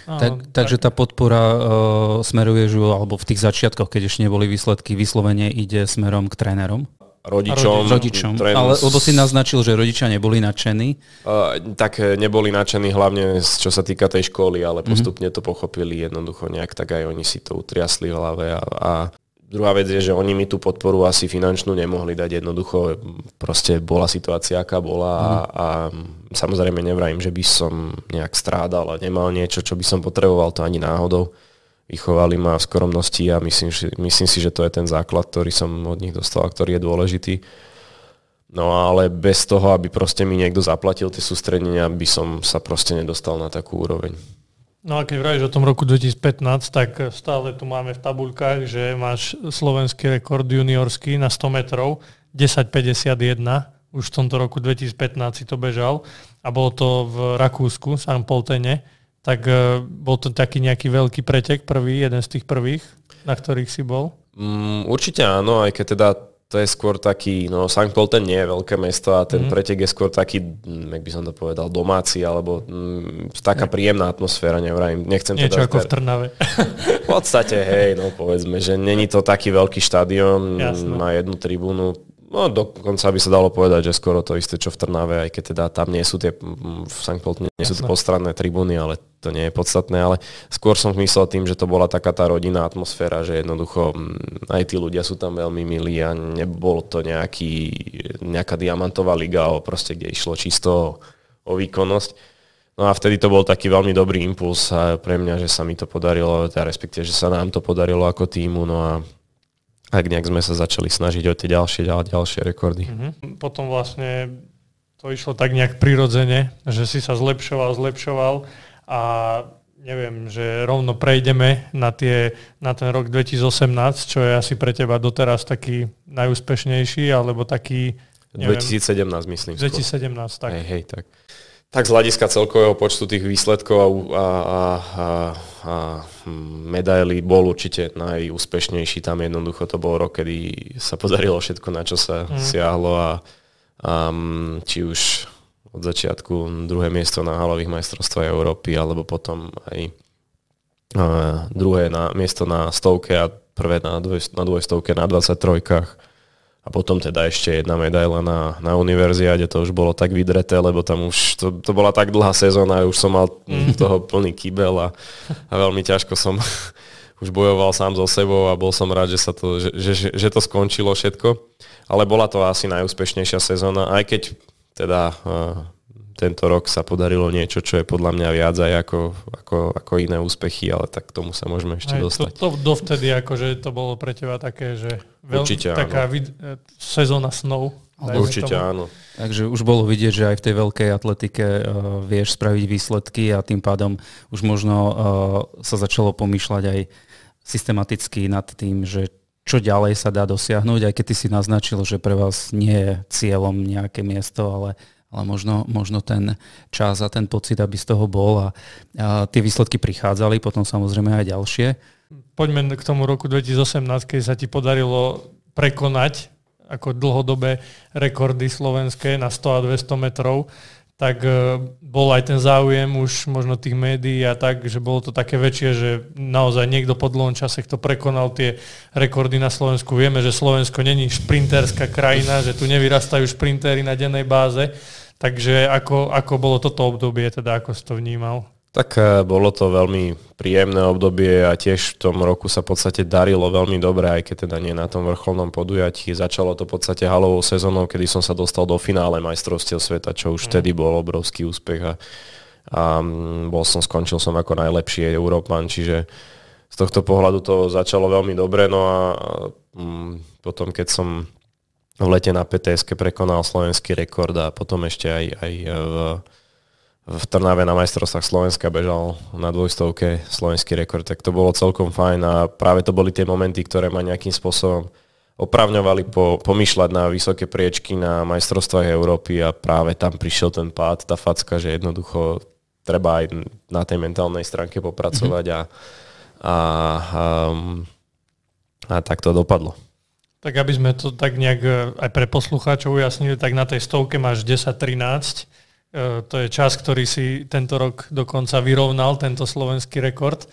Tak, takže tá podpora uh, smeruje, že, alebo v tých začiatkoch, keď ešte neboli výsledky, vyslovene ide smerom k trénerom? rodičom. rodičom. Trému... Ale, lebo si naznačil, že rodičia neboli nadšení. Uh, tak e, neboli nadšení hlavne čo sa týka tej školy, ale mhm. postupne to pochopili jednoducho nejak, tak aj oni si to utriasli v hlave a, a Druhá vec je, že oni mi tú podporu asi finančnú nemohli dať jednoducho. Proste bola situácia, aká bola a, mhm. a samozrejme nevrajím, že by som nejak strádal a nemal niečo, čo by som potreboval, to ani náhodou vychovali ma v skromnosti a myslím, myslím si, že to je ten základ, ktorý som od nich dostal a ktorý je dôležitý. No ale bez toho, aby proste mi niekto zaplatil tie sústredenia, by som sa proste nedostal na takú úroveň. No a keď vrajíš o tom roku 2015, tak stále tu máme v tabuľkách, že máš slovenský rekord juniorský na 100 metrov 10.51. Už v tomto roku 2015 si to bežal a bolo to v Rakúsku, San Poltene tak uh, bol to taký nejaký veľký pretek prvý, jeden z tých prvých, na ktorých si bol? Mm, určite áno, aj keď teda to je skôr taký, no St. Paul ten nie je veľké mesto a ten mm. pretek je skôr taký, mm, jak by som to povedal, domáci, alebo mm, taká taká príjemná atmosféra, nevrajím, nechcem Niečo teda... ako v Trnave. v podstate, hej, no povedzme, že není to taký veľký štadión, má jednu tribúnu, No dokonca by sa dalo povedať, že skoro to isté, čo v Trnave, aj keď teda tam nie sú tie, v St. nie sú postranné tribúny, ale to nie je podstatné, ale skôr som myslel tým, že to bola taká tá rodinná atmosféra, že jednoducho aj tí ľudia sú tam veľmi milí a nebol to nejaký, nejaká diamantová liga, ale proste kde išlo čisto o, o výkonnosť. No a vtedy to bol taký veľmi dobrý impuls pre mňa, že sa mi to podarilo, teda respektíve, že sa nám to podarilo ako týmu, no a ak nejak sme sa začali snažiť o tie ďalšie a ďalšie rekordy. Mm-hmm. Potom vlastne to išlo tak nejak prirodzene, že si sa zlepšoval, zlepšoval a neviem, že rovno prejdeme na, tie, na ten rok 2018, čo je asi pre teba doteraz taký najúspešnejší, alebo taký... Neviem, 2017 myslím. 2017, tak. Hej, hej, tak. Tak z hľadiska celkového počtu tých výsledkov a, a, a, a hm, medailí bol určite najúspešnejší. Tam jednoducho to bol rok, kedy sa podarilo všetko, na čo sa mm. siahlo a a, hm, či už od začiatku druhé miesto na halových majstrovstvách Európy alebo potom aj druhé na, miesto na stovke a prvé na, dvoj, na dvojstovke na 23 a potom teda ešte jedna medaila na, na univerziade, to už bolo tak vydreté, lebo tam už to, to bola tak dlhá sezóna, už som mal mhm. toho plný kybel a, a veľmi ťažko som už bojoval sám so sebou a bol som rád, že, sa to, že, že, že to skončilo všetko. Ale bola to asi najúspešnejšia sezóna, aj keď teda uh, tento rok sa podarilo niečo, čo je podľa mňa viac aj ako, ako, ako iné úspechy, ale tak k tomu sa môžeme ešte aj dostať. To, to dovtedy akože to bolo pre teba také, že Veľ, Určite taká áno. Vid- e, sezóna snov. Určite tomu. áno. Takže už bolo vidieť, že aj v tej veľkej atletike uh, vieš spraviť výsledky a tým pádom už možno uh, sa začalo pomýšľať aj systematicky nad tým, že čo ďalej sa dá dosiahnuť, aj keď ty si naznačil, že pre vás nie je cieľom nejaké miesto, ale ale možno, možno ten čas a ten pocit, aby z toho bol a, a tie výsledky prichádzali, potom samozrejme aj ďalšie. Poďme k tomu roku 2018, keď sa ti podarilo prekonať ako dlhodobé rekordy slovenské na 100 a 200 metrov, tak e, bol aj ten záujem už možno tých médií a tak, že bolo to také väčšie, že naozaj niekto po dlhom čase, kto prekonal tie rekordy na Slovensku. Vieme, že Slovensko není šprinterská krajina, že tu nevyrastajú šprintery na dennej báze, Takže ako, ako bolo toto obdobie, teda ako si to vnímal? Tak e, bolo to veľmi príjemné obdobie a tiež v tom roku sa v podstate darilo veľmi dobre, aj keď teda nie na tom vrcholnom podujatí. Začalo to v podstate halovou sezónou, kedy som sa dostal do finále majstrovstiev sveta, čo už mm. vtedy bol obrovský úspech a, a mm, bol som, skončil som ako najlepší Európan, čiže z tohto pohľadu to začalo veľmi dobre, no a mm, potom keď som v lete na pts prekonal slovenský rekord a potom ešte aj, aj e, v, v Trnave na majstrovstvách Slovenska bežal na dvojstovke slovenský rekord, tak to bolo celkom fajn a práve to boli tie momenty, ktoré ma nejakým spôsobom opravňovali po, pomýšľať na vysoké priečky na majstrovstvách Európy a práve tam prišiel ten pád, tá facka, že jednoducho treba aj na tej mentálnej stránke popracovať mhm. a, a, a, a tak to dopadlo. Tak aby sme to tak nejak e, aj pre poslucháčov ujasnili, tak na tej stovke máš 10-13. E, to je čas, ktorý si tento rok dokonca vyrovnal, tento slovenský rekord.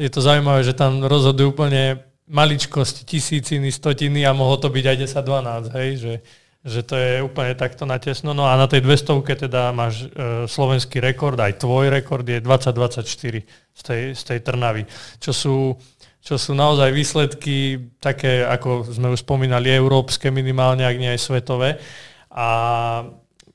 Je to zaujímavé, že tam rozhodujú úplne maličkosti, tisíciny, stotiny a mohlo to byť aj 10-12, hej, že, že to je úplne takto natesno. No a na tej 200 teda máš e, slovenský rekord, aj tvoj rekord je 20-24 z tej, z tej Trnavy, čo sú čo sú naozaj výsledky také, ako sme už spomínali, európske minimálne, ak nie aj svetové. A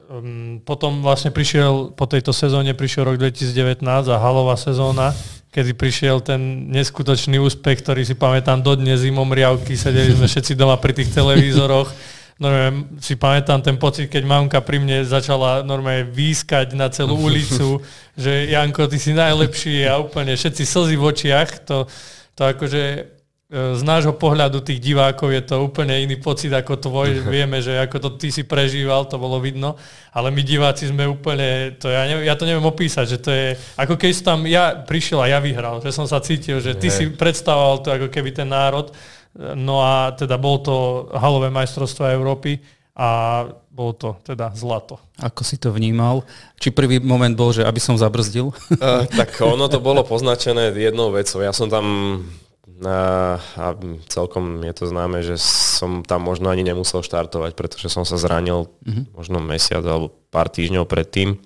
um, potom vlastne prišiel, po tejto sezóne prišiel rok 2019 a halová sezóna, kedy prišiel ten neskutočný úspech, ktorý si pamätám dodnes zimom riavky, sedeli sme všetci doma pri tých televízoroch. Normálne si pamätám ten pocit, keď mamka pri mne začala normálne výskať na celú ulicu, že Janko, ty si najlepší a úplne všetci slzy v očiach. To, to akože e, z nášho pohľadu tých divákov je to úplne iný pocit ako tvoj. Vieme, že ako to ty si prežíval, to bolo vidno, ale my diváci sme úplne, to ja, neviem, ja to neviem opísať, že to je, ako keď som tam ja prišiel a ja vyhral, že som sa cítil, že ty Hej. si predstavoval to ako keby ten národ, no a teda bol to halové majstrovstvo Európy a bolo to teda zlato. Ako si to vnímal? Či prvý moment bol, že aby som zabrzdil? Uh, tak ono to bolo poznačené jednou vecou. Ja som tam a, eh, a celkom je to známe, že som tam možno ani nemusel štartovať, pretože som sa zranil uh-huh. možno mesiac alebo pár týždňov predtým.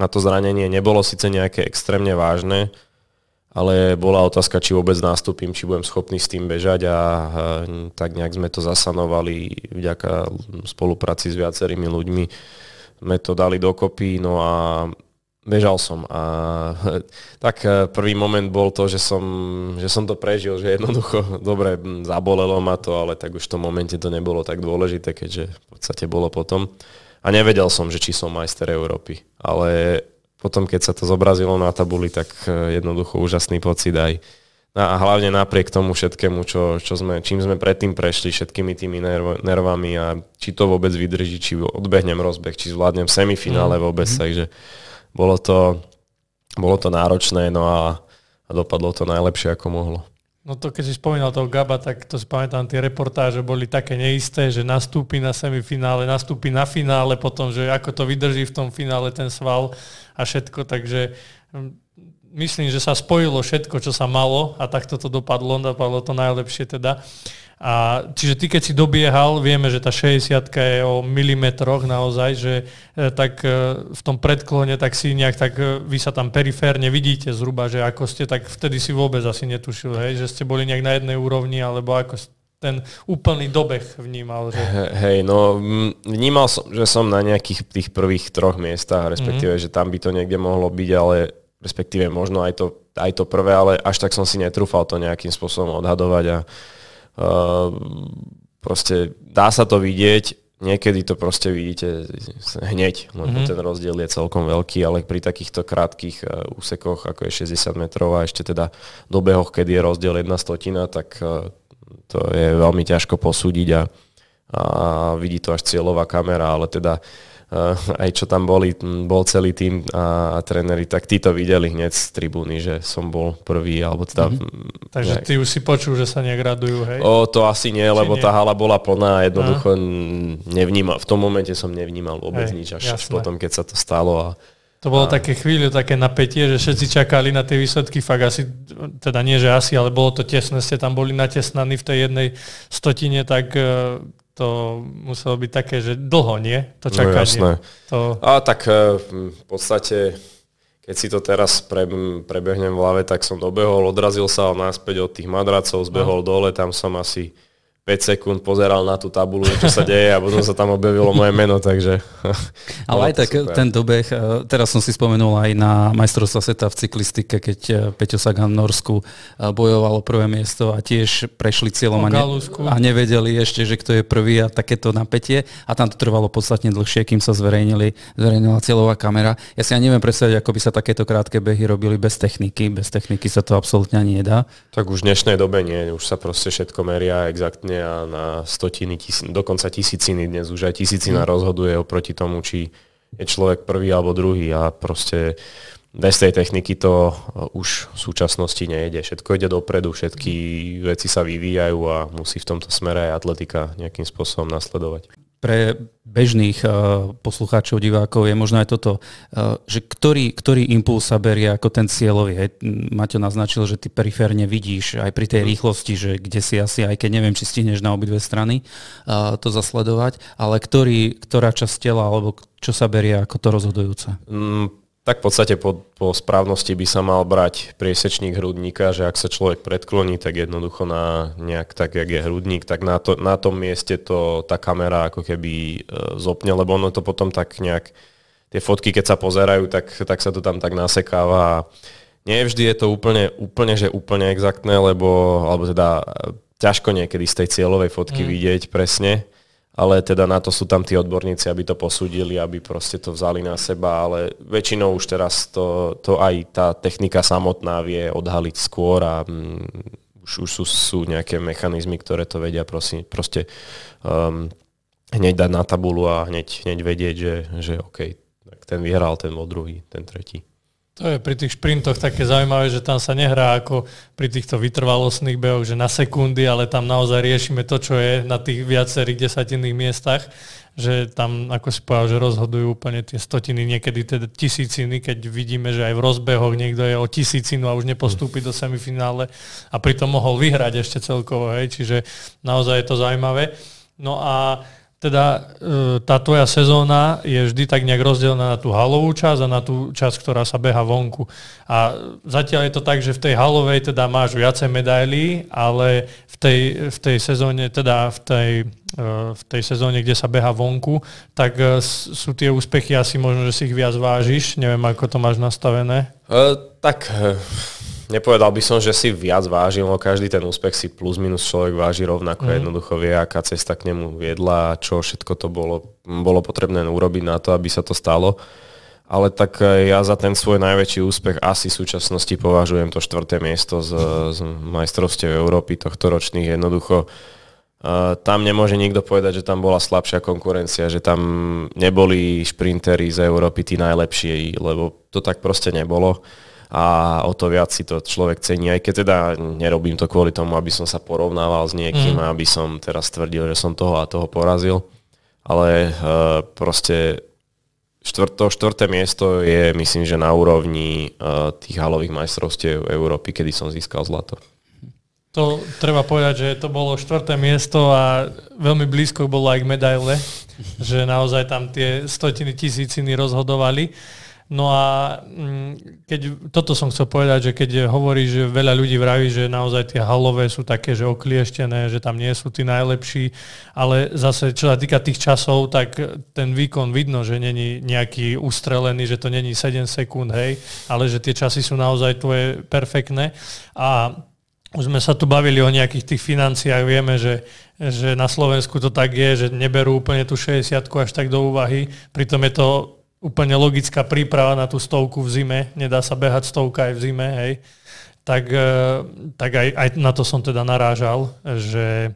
A to zranenie nebolo síce nejaké extrémne vážne, ale bola otázka, či vôbec nastúpim, či budem schopný s tým bežať a tak nejak sme to zasanovali vďaka spolupráci s viacerými ľuďmi. Sme to dali dokopy, no a bežal som. A tak e, prvý moment bol to, že som, že som to prežil, že jednoducho dobre zabolelo ma to, ale tak už v tom momente to nebolo tak dôležité, keďže v podstate bolo potom. A nevedel som, že či som majster Európy. Ale potom, keď sa to zobrazilo na tabuli, tak e, jednoducho úžasný pocit aj no a hlavne napriek tomu všetkému, čo, čo sme, čím sme predtým prešli, všetkými tými nervami a či to vôbec vydrží, či odbehnem rozbeh, či zvládnem semifinále mhm. vôbec, mm takže bolo to, bolo to náročné, no a, a dopadlo to najlepšie, ako mohlo. No to keď si spomínal toho Gaba, tak to si pamätám, tie reportáže boli také neisté, že nastúpi na semifinále, nastúpi na finále, potom, že ako to vydrží v tom finále ten sval a všetko, takže hm, myslím, že sa spojilo všetko, čo sa malo a takto to dopadlo, dopadlo to najlepšie teda. A, čiže ty, keď si dobiehal, vieme, že tá 60 je o milimetroch naozaj, že e, tak e, v tom predklone, tak si nejak tak, e, vy sa tam periférne vidíte zhruba, že ako ste, tak vtedy si vôbec asi netušil, hej, že ste boli nejak na jednej úrovni, alebo ako ten úplný dobeh vnímal. Že... Hej, no vnímal som, že som na nejakých tých prvých troch miestach, respektíve, mm-hmm. že tam by to niekde mohlo byť, ale respektíve možno aj to, aj to prvé, ale až tak som si netrúfal to nejakým spôsobom odhadovať a uh, proste dá sa to vidieť, niekedy to proste vidíte hneď, lebo mm-hmm. ten rozdiel je celkom veľký, ale pri takýchto krátkých uh, úsekoch, ako je 60 metrov a ešte teda dobehoch kedy je rozdiel jedna stotina, tak uh, to je veľmi ťažko posúdiť a, a vidí to až cieľová kamera, ale teda uh, Eh, aj čo tam boli, bol celý tým a, a tréneri, tak tí to videli hneď z tribúny, že som bol prvý, alebo teda... Mm-hmm. Takže ty už si počul, že sa negradujú, hej? O, to asi nie, Či lebo nie? tá hala bola plná a jednoducho a? nevnímal, v tom momente som nevnímal vôbec hej, nič, až, až potom, keď sa to stalo a... To bolo a... také chvíľu, také napätie, že všetci čakali na tie výsledky, fakt asi, teda nie, že asi, ale bolo to tesné, ste tam boli natesnaní v tej jednej stotine, tak eh, to muselo byť také, že dlho, nie? To no, čakanie. No, jasné. To... A tak e, v podstate, keď si to teraz pre, prebehnem v hlave, tak som dobehol, odrazil sa naspäť od tých madracov, zbehol no. dole, tam som asi 5 sekúnd pozeral na tú tabulu, čo sa deje a potom sa tam objavilo moje meno, takže... Ale aj tak super. ten dobeh, eh, teraz som si spomenul aj na majstrovstva sveta v cyklistike, keď eh, Peťo Sagan v Norsku eh, bojovalo prvé miesto a tiež prešli cieľom a, ne, a nevedeli ešte, že kto je prvý a takéto napätie a tam to trvalo podstatne dlhšie, kým sa zverejnili, zverejnila cieľová kamera. Ja si ja neviem predstaviť, ako by sa takéto krátke behy robili bez techniky. Bez techniky sa to absolútne ani nedá. Tak už v dnešnej dobe nie, už sa proste všetko meria exaktne a na stotiny, tisín, dokonca tisíciny dnes už aj tisícina mm. rozhoduje oproti tomu, či je človek prvý alebo druhý a proste bez tej techniky to e, už v súčasnosti nejde. Všetko ide dopredu, všetky mhm. veci sa vyvíjajú a musí v tomto smere aj atletika nejakým spôsobom nasledovať pre bežných eh, poslucháčov, divákov je možno aj toto, eh, že ktorý, ktorý impuls sa berie ako ten cieľový. Hej? Maťo naznačil, že ty periférne vidíš aj pri tej mhm. rýchlosti, že kde si asi, aj keď neviem, či stihneš na obidve strany eh, to zasledovať, ale ktorý, ktorá časť tela alebo čo sa berie ako to rozhodujúce? Mm, tak v podstate po, po správnosti by sa mal brať priesečník hrudníka, že ak sa človek predkloní, tak jednoducho na nejak tak, jak je hrudník, tak na, to, na tom mieste to tá kamera ako keby e, zopne, lebo ono to potom tak nejak, tie fotky, keď sa pozerajú, tak, tak sa to tam tak nasekáva. Nie vždy je to úplne, úplne, že úplne exaktné, lebo, alebo teda e, ťažko niekedy z tej cieľovej fotky mm. vidieť presne, ale teda na to sú tam tí odborníci, aby to posúdili, aby proste to vzali na seba, ale väčšinou už teraz to, to aj tá technika samotná vie odhaliť skôr a mm, už, už sú, sú nejaké mechanizmy, ktoré to vedia proste, proste um, hneď dať na tabulu a hneď, hneď vedieť, že, že OK, tak ten vyhral, ten bol druhý, ten tretí. To je pri tých šprintoch také zaujímavé, že tam sa nehrá ako pri týchto vytrvalostných behoch, že na sekundy, ale tam naozaj riešime to, čo je na tých viacerých desatinných miestach, že tam, ako si povedal, že rozhodujú úplne tie stotiny, niekedy teda tisíciny, keď vidíme, že aj v rozbehoch niekto je o tisícinu a už nepostúpi do semifinále a pritom mohol vyhrať ešte celkovo, hej, čiže naozaj je to zaujímavé. No a teda e, tá tvoja sezóna je vždy tak nejak rozdelená na tú halovú časť a na tú časť, ktorá sa beha vonku. A zatiaľ je to tak, že v tej halovej teda máš viacej medailí, ale v tej, v tej sezóne, teda v tej, e, v tej sezóne, kde sa beha vonku, tak e, sú tie úspechy asi možno, že si ich viac vážiš. Neviem, ako to máš nastavené. Uh, tak uh nepovedal by som, že si viac vážim, lebo každý ten úspech si plus minus človek váži rovnako, mm. jednoducho vie, aká cesta k nemu viedla a čo všetko to bolo, bolo potrebné urobiť na to, aby sa to stalo. Ale tak e, ja za ten svoj najväčší úspech asi v súčasnosti považujem to štvrté miesto z, z majstrovstiev Európy tohto ročných. Jednoducho Uh, tam nemôže nikto povedať, že tam bola slabšia konkurencia, že tam neboli šprintery z Európy tí najlepšie, lebo to tak proste nebolo a o to viac si to človek cení, aj keď teda nerobím to kvôli tomu, aby som sa porovnával s niekým mm. aby som teraz tvrdil, že som toho a toho porazil, ale uh, proste štvrto, štvrté miesto je myslím, že na úrovni uh, tých halových majstrovstiev Európy, kedy som získal zlato. To treba povedať, že to bolo štvrté miesto a veľmi blízko bolo aj k medaile, že naozaj tam tie stotiny tisíciny rozhodovali. No a mm, keď, toto som chcel povedať, že keď hovorí, že veľa ľudí vraví, že naozaj tie halové sú také, že oklieštené, že tam nie sú tí najlepší, ale zase čo sa týka tých časov, tak ten výkon vidno, že není nejaký ustrelený, že to není 7 sekúnd, hej, ale že tie časy sú naozaj tvoje perfektné. A už sme sa tu bavili o nejakých tých financiách, vieme, že že na Slovensku to tak je, že neberú úplne tú 60 až tak do úvahy, pritom je to úplne logická príprava na tú stovku v zime. Nedá sa behať stovka aj v zime, hej. Tak, e, tak aj, aj na to som teda narážal, že,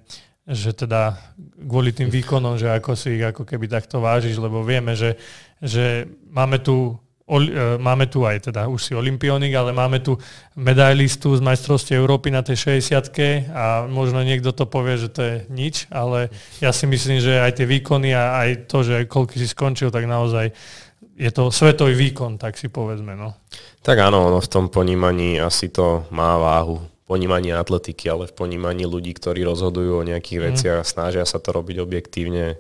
že teda kvôli tým výkonom, že ako si ich ako keby takto vážiš, lebo vieme, že, že máme tu e, máme tu aj teda už si olimpionik, ale máme tu medailistu z majstrovstie Európy na tej 60 a možno niekto to povie, že to je nič, ale ja si myslím, že aj tie výkony a aj to, že koľko si skončil, tak naozaj je to svetový výkon, tak si povedzme. No. Tak áno, no v tom ponímaní asi to má váhu ponímaní atletiky, ale v ponímaní ľudí, ktorí rozhodujú o nejakých mm. veciach a snažia sa to robiť objektívne.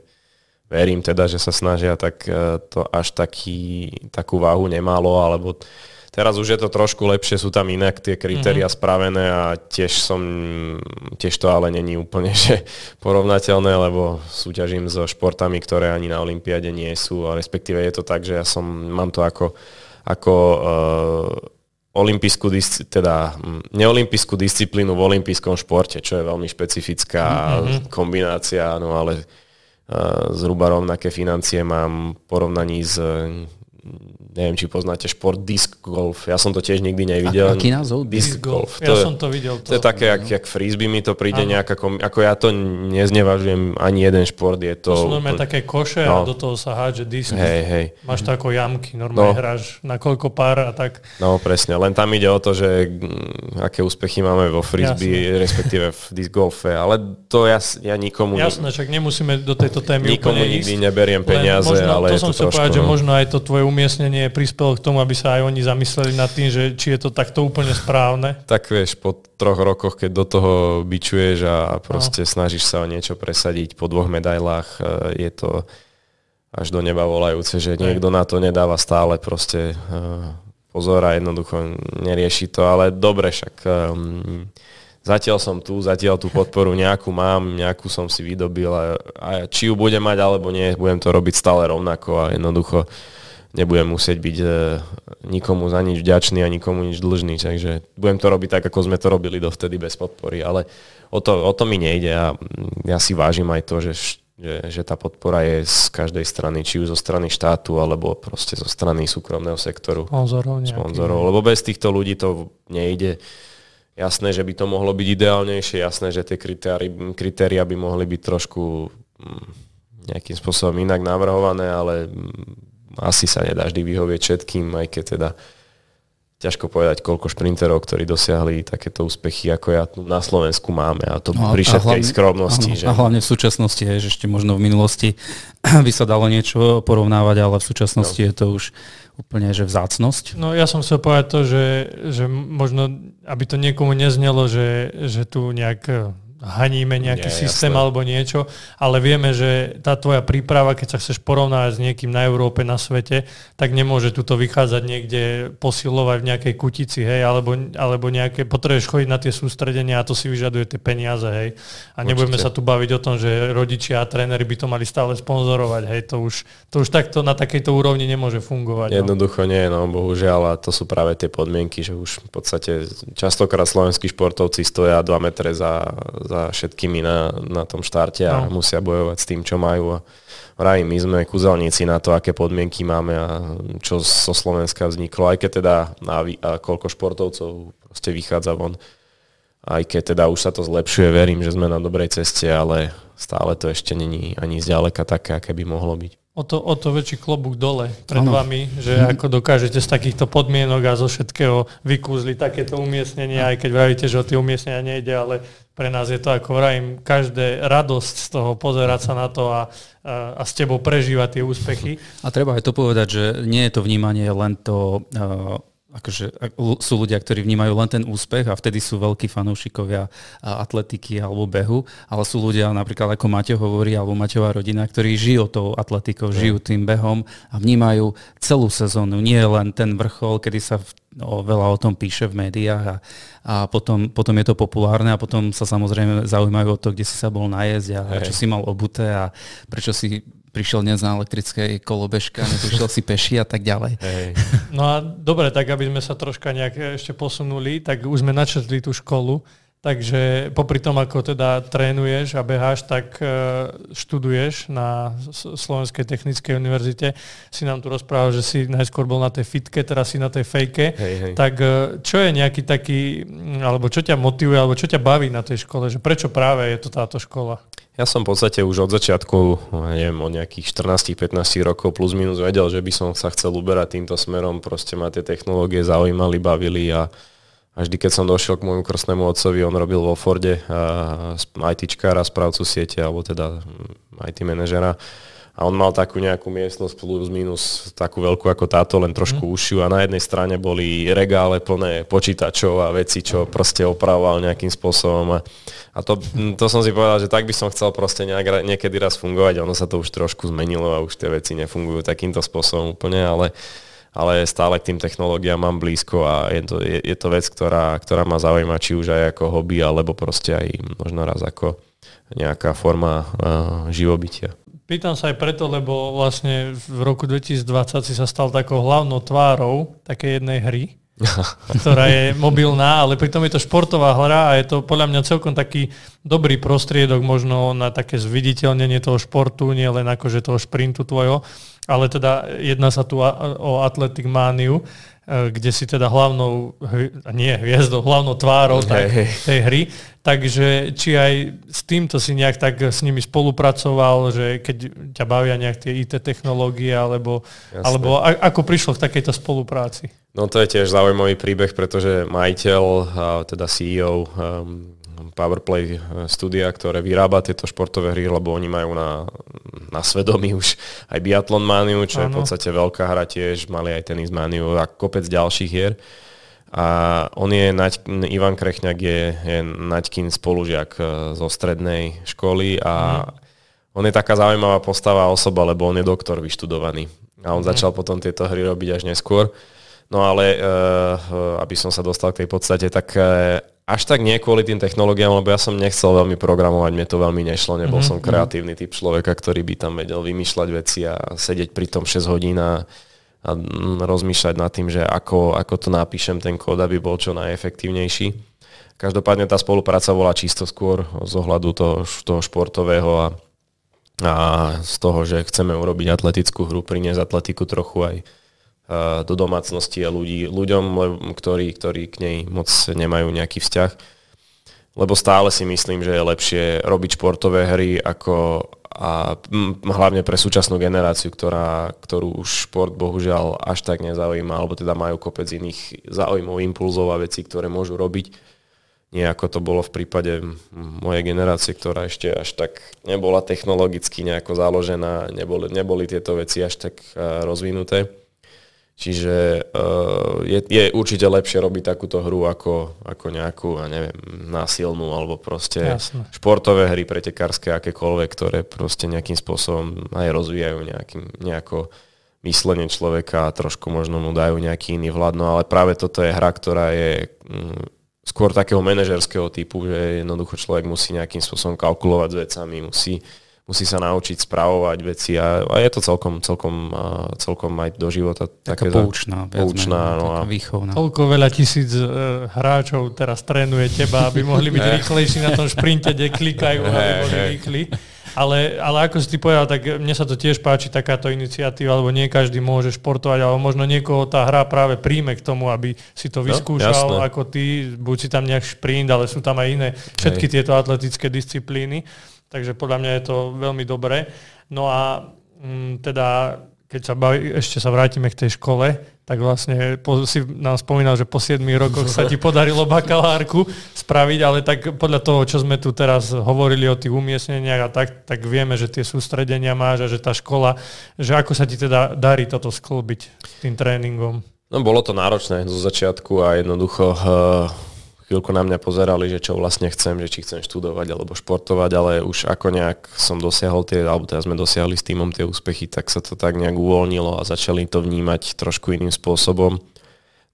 Verím teda, že sa snažia, tak eh, to až taký, takú váhu nemalo, alebo Teraz už je to trošku lepšie, sú tam inak tie kritéria mm-hmm. spravené a tiež som, tiež to ale není úplne že porovnateľné, lebo súťažím so športami, ktoré ani na Olympiade nie sú a respektíve je to tak, že ja som, mám to ako, ako uh, eh, olimpijskú, teda hm, neolimpijskú disciplínu v olympijskom športe, čo je veľmi špecifická mm-hmm. kombinácia, no ale uh, zhruba rovnaké financie mám v porovnaní s neviem, či poznáte šport disc golf. Ja som to tiež nikdy nevidel. A, aký názov? Disc, golf. To ja je, som to videl. To, to je také, jak, no. jak frisbee mi to príde ano. nejaká... ako ja to neznevažujem ani jeden šport. Je to, to sú normálne také koše no. a do toho sa hádže disk. Hej, hej. Máš tako jamky, normálne no. hráš na koľko pár a tak. No presne, len tam ide o to, že mm, aké úspechy máme vo frisbee, Jasne. respektíve v disc golfe. Ale to ja, ja nikomu... Jasné, však nemusíme do tejto témy Nikomu nikdy ísť, neberiem peniaze, možno, ale to som to povedať, no. že možno aj to tvoje umiestnenie prispelo k tomu, aby sa aj oni zamysleli nad tým, že či je to takto úplne správne? Tak vieš, po troch rokoch, keď do toho bičuješ a proste no. snažíš sa o niečo presadiť po dvoch medailách, e, je to až do neba volajúce, že niekto na to nedáva stále proste e, pozor a jednoducho nerieši to, ale dobre však e, zatiaľ som tu, zatiaľ tú podporu nejakú mám, nejakú som si vydobil a, a či ju budem mať alebo nie, budem to robiť stále rovnako a jednoducho uh, nebudem musieť byť e, nikomu za nič vďačný a nikomu nič dlžný, takže budem to robiť tak, ako sme to robili dovtedy bez podpory, ale o to, o to mi nejde a mm, ja si vážim aj to, že, že, že tá podpora je z každej strany, či už zo strany štátu, alebo proste zo strany súkromného sektoru. Sponzorov nejaký. Sponzorov, lebo bez týchto ľudí to nejde. Jasné, že by to mohlo byť ideálnejšie, jasné, že tie kritéri, kritéria by mohli byť trošku mm, nejakým spôsobom inak navrhované, ale mm, asi sa nedá vždy vyhovieť všetkým, aj keď teda ťažko povedať, koľko šprinterov, ktorí dosiahli takéto úspechy, ako ja tu na Slovensku máme. A to no, pri všetkej hlavne, skromnosti. Áno, že? A hlavne v súčasnosti, je, že ešte možno v minulosti by sa dalo niečo porovnávať, ale v súčasnosti no. je to už úplne že vzácnosť. No ja som chcel povedať to, že, že možno, aby to niekomu neznelo, že, že tu nejak eh, haníme nejaký Nie, systém jasné. alebo niečo, ale vieme, že tá tvoja príprava, keď sa chceš porovnávať s niekým na Európe, na svete, tak nemôže tuto vychádzať niekde posilovať v nejakej kutici, hej, alebo, alebo nejaké, potrebuješ chodiť na tie sústredenia a to si vyžaduje tie peniaze, hej. A Určite. nebudeme sa tu baviť o tom, že rodičia a tréneri by to mali stále sponzorovať, hej, to už, to už takto na takejto úrovni nemôže fungovať. No. Jednoducho no. nie, no bohužiaľ, a to sú práve tie podmienky, že už v podstate častokrát slovenskí športovci stoja 2 metre za, za všetkými na, na tom štarte a no. musia bojovať s tým, čo majú. A my sme kúzelníci na to, aké podmienky máme a čo zo Slovenska vzniklo, aj keď teda a, a koľko športovcov proste vychádza von. Aj keď teda už sa to zlepšuje, verím, že sme na dobrej ceste, ale stále to ešte není ani zďaleka také, aké by mohlo byť. O to, o to väčší klobúk dole pred ano. vami, že mhm. ako dokážete z takýchto podmienok a zo všetkého vykúzli takéto umiestnenie, aj keď vravíte, že o tie umiestnenia nejde, ale pre nás je to, ako vrajím, každé radosť z toho, pozerať sa na to a, a, a s tebou prežívať tie úspechy. A treba aj to povedať, že nie je to vnímanie len to uh, akože sú ľudia, ktorí vnímajú len ten úspech a vtedy sú veľkí fanúšikovia atletiky alebo behu, ale sú ľudia, napríklad ako Mateo hovorí, alebo Mateová rodina, ktorí žijú tou atletikou, žijú tým behom a vnímajú celú sezónu, nie len ten vrchol, kedy sa no, veľa o tom píše v médiách a, a potom, potom je to populárne a potom sa samozrejme zaujímajú o to, kde si sa bol najezť a, a čo si mal obuté a prečo si prišiel dnes na elektrickej kolobežke, neprišiel si peši a tak ďalej. Hej. No a dobre, tak aby sme sa troška nejak ešte posunuli, tak už sme načetli tú školu. Takže popri tom, ako teda trénuješ a beháš, tak e, študuješ na Slovenskej technickej univerzite. Si nám tu rozprával, že si najskôr bol na tej fitke, teraz si na tej fejke. Hej, hej. Tak e, čo je nejaký taký, alebo čo ťa motivuje, alebo čo ťa baví na tej škole? Že prečo práve je to táto škola? Ja som v podstate už od začiatku, neviem, od nejakých 14-15 rokov plus minus vedel, že by som sa chcel uberať týmto smerom, proste ma tie technológie zaujímali, bavili a a vždy, keď som došiel k môjmu krstnému otcovi, on robil vo Forde ITčkára, správcu siete, alebo teda IT mm, manažera. A on mal takú nejakú miestnosť plus minus takú veľkú ako táto, len trošku mm. ušiu. A na jednej strane boli regále plné počítačov a veci, čo mhm. proste opravoval nejakým spôsobom. A, a to, mm, to som si povedal, že tak by som chcel proste nejak, niekedy raz fungovať. Ono sa to už trošku zmenilo a už tie veci nefungujú takýmto spôsobom úplne, ale ale stále k tým technológiám mám blízko a je to, je, je to vec, ktorá, ktorá ma zaujíma, či už aj ako hobby, alebo proste aj možno raz ako nejaká forma uh, živobytia. Pýtam sa aj preto, lebo vlastne v roku 2020 si sa stal takou hlavnou tvárou takej jednej hry, ktorá je mobilná, ale pritom je to športová hra a je to podľa mňa celkom taký dobrý prostriedok možno na také zviditeľnenie toho športu, nie len akože toho šprintu tvojho, ale teda jedná sa tu o atletikmániu. E, kde si teda hlavnou, nie hviezdou, hlavnou tvárou okay. tej, tej hry. Takže či aj s týmto si nejak tak s nimi spolupracoval, že keď ťa bavia nejak tie IT technológie, alebo, alebo a, ako prišlo k takejto spolupráci? No to je tiež zaujímavý príbeh, pretože majiteľ, teda CEO um, Powerplay eh, studia, ktoré vyrába tieto športové hry, lebo oni majú na, na svedomí už aj Biathlon maniu, čo ano. je v podstate veľká hra tiež, mali aj tenis maniu a kopec ďalších hier. A on je, Ivan Krechňák je, je Naďkin spolužiak eh, zo strednej školy a mm. on je taká zaujímavá postava osoba, lebo on je doktor vyštudovaný. A on mm. začal potom tieto hry robiť až neskôr. No ale, uh, aby som sa dostal k tej podstate, tak uh, až tak nie kvôli tým technológiám, lebo ja som nechcel veľmi programovať, mne to veľmi nešlo, nebol mm-hmm. som mhm. kreatívny typ človeka, ktorý by tam vedel vymýšľať veci a sedieť pri tom 6 hodín a, a mm, rozmýšľať nad tým, že ako, ako to napíšem ten kód, aby bol čo najefektívnejší. Každopádne tá spolupráca bola čisto skôr z ohľadu toho, toho športového a, a z toho, že chceme urobiť atletickú hru, priniesť atletiku trochu aj E, do domácnosti a ľudí, ľuďom, ktorí, ktorí k nej moc nemajú nejaký vzťah. Lebo stále si myslím, že je lepšie robiť športové hry ako a hlavne pre súčasnú generáciu, ktorá, ktorú už šport bohužiaľ až tak nezaujíma, alebo teda majú kopec iných záujmov, impulzov a vecí, ktoré môžu robiť. Nie ako to bolo v prípade mojej generácie, ktorá ešte až tak nebola technologicky nejako založená, neboli, neboli tieto veci až tak e, rozvinuté Čiže uh, je, je určite lepšie robiť takúto hru ako, ako nejakú, ja neviem, násilnú alebo proste Jasne. športové hry, pretekárske, akékoľvek, ktoré proste nejakým spôsobom aj rozvíjajú nejakým, nejako myslenie človeka a trošku možno mu dajú nejaký iný vlád. No ale práve toto je hra, ktorá je mm, skôr takého manažerského typu, že jednoducho človek musí nejakým spôsobom kalkulovať s vecami, musí uh, musí sa naučiť spravovať veci a, a je to celkom, celkom, celkom aj do života taká poučná, poučná, poučná menej, no taká výchovná. Toľko veľa tisíc uh, hráčov teraz trénuje teba, aby mohli byť rýchlejší na tom šprinte, kde klikajú, aby boli rýchli. Ale, ale ako si ty povedal, tak mne sa to tiež páči takáto iniciatíva, lebo nie každý môže športovať, ale možno niekoho tá hra práve príjme k tomu, aby si to no, vyskúšal no, ako ty, buď si tam nejak šprint, ale sú tam aj iné všetky Hej. tieto atletické disciplíny. Takže podľa mňa je to veľmi dobré. No a m, mm, teda, keď sa baví, ešte sa vrátime k tej škole, tak vlastne po, si nám spomínal, že po 7 rokoch sa ti podarilo bakalárku spraviť, ale tak podľa toho, čo sme tu teraz hovorili o tých umiestneniach a tak, tak vieme, že tie sústredenia máš a že tá škola, že ako sa ti teda darí toto sklbiť tým tréningom? No bolo to náročné zo začiatku a jednoducho uh chvíľku na mňa pozerali, že čo vlastne chcem, že či chcem študovať alebo športovať, ale už ako nejak som dosiahol tie, alebo teda sme dosiahli s týmom tie úspechy, tak sa to tak nejak uvoľnilo a začali to vnímať trošku iným spôsobom.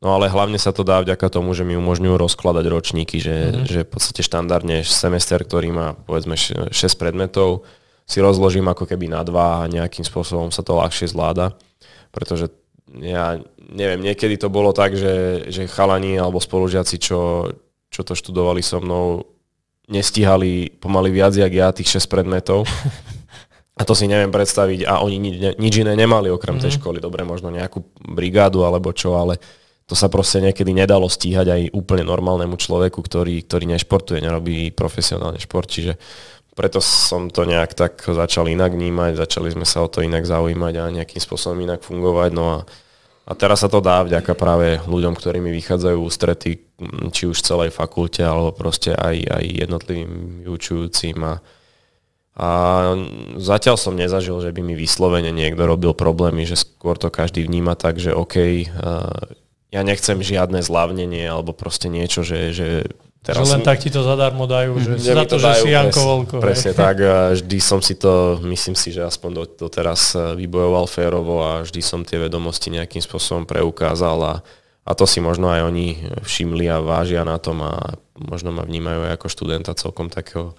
No ale hlavne sa to dá vďaka tomu, že mi umožňujú rozkladať ročníky, že, mm-hmm. že v podstate štandardne semester, ktorý má povedzme 6 predmetov, si rozložím ako keby na dva a nejakým spôsobom sa to ľahšie zvláda, pretože ja neviem, niekedy to bolo tak, že, že chalani alebo spolužiaci, čo, čo to študovali so mnou, nestíhali pomaly viac jak ja tých 6 predmetov. A to si neviem predstaviť. A oni nič, nič iné nemali okrem mm-hmm. tej mhm. školy. Dobre, možno nejakú brigádu alebo čo, ale to sa proste niekedy nedalo stíhať aj úplne normálnemu človeku, ktorý, ktorý nešportuje, nerobí profesionálne šport. Čiže preto som to nejak tak začal inak vnímať, začali sme sa o to inak zaujímať a nejakým spôsobom inak fungovať. No a a teraz sa to dá vďaka práve ľuďom, ktorými vychádzajú ústrety, či už celej fakulte, alebo proste aj, aj jednotlivým vyučujúcim. A, a zatiaľ som nezažil, že by mi vyslovene niekto robil problémy, že skôr to každý vníma tak, že OK, uh, ja nechcem žiadne zľavnenie alebo proste niečo, že, že Teraz že len tak ti to zadarmo dajú, že mhm. za to, to dajú, že si Janko Volko. Presne tak, a vždy som si to, myslím si, že aspoň doteraz e, vybojoval férovo a vždy som tie vedomosti nejakým spôsobom preukázal a, a to si možno aj oni všimli a vážia na tom a možno ma vnímajú aj ako študenta celkom takého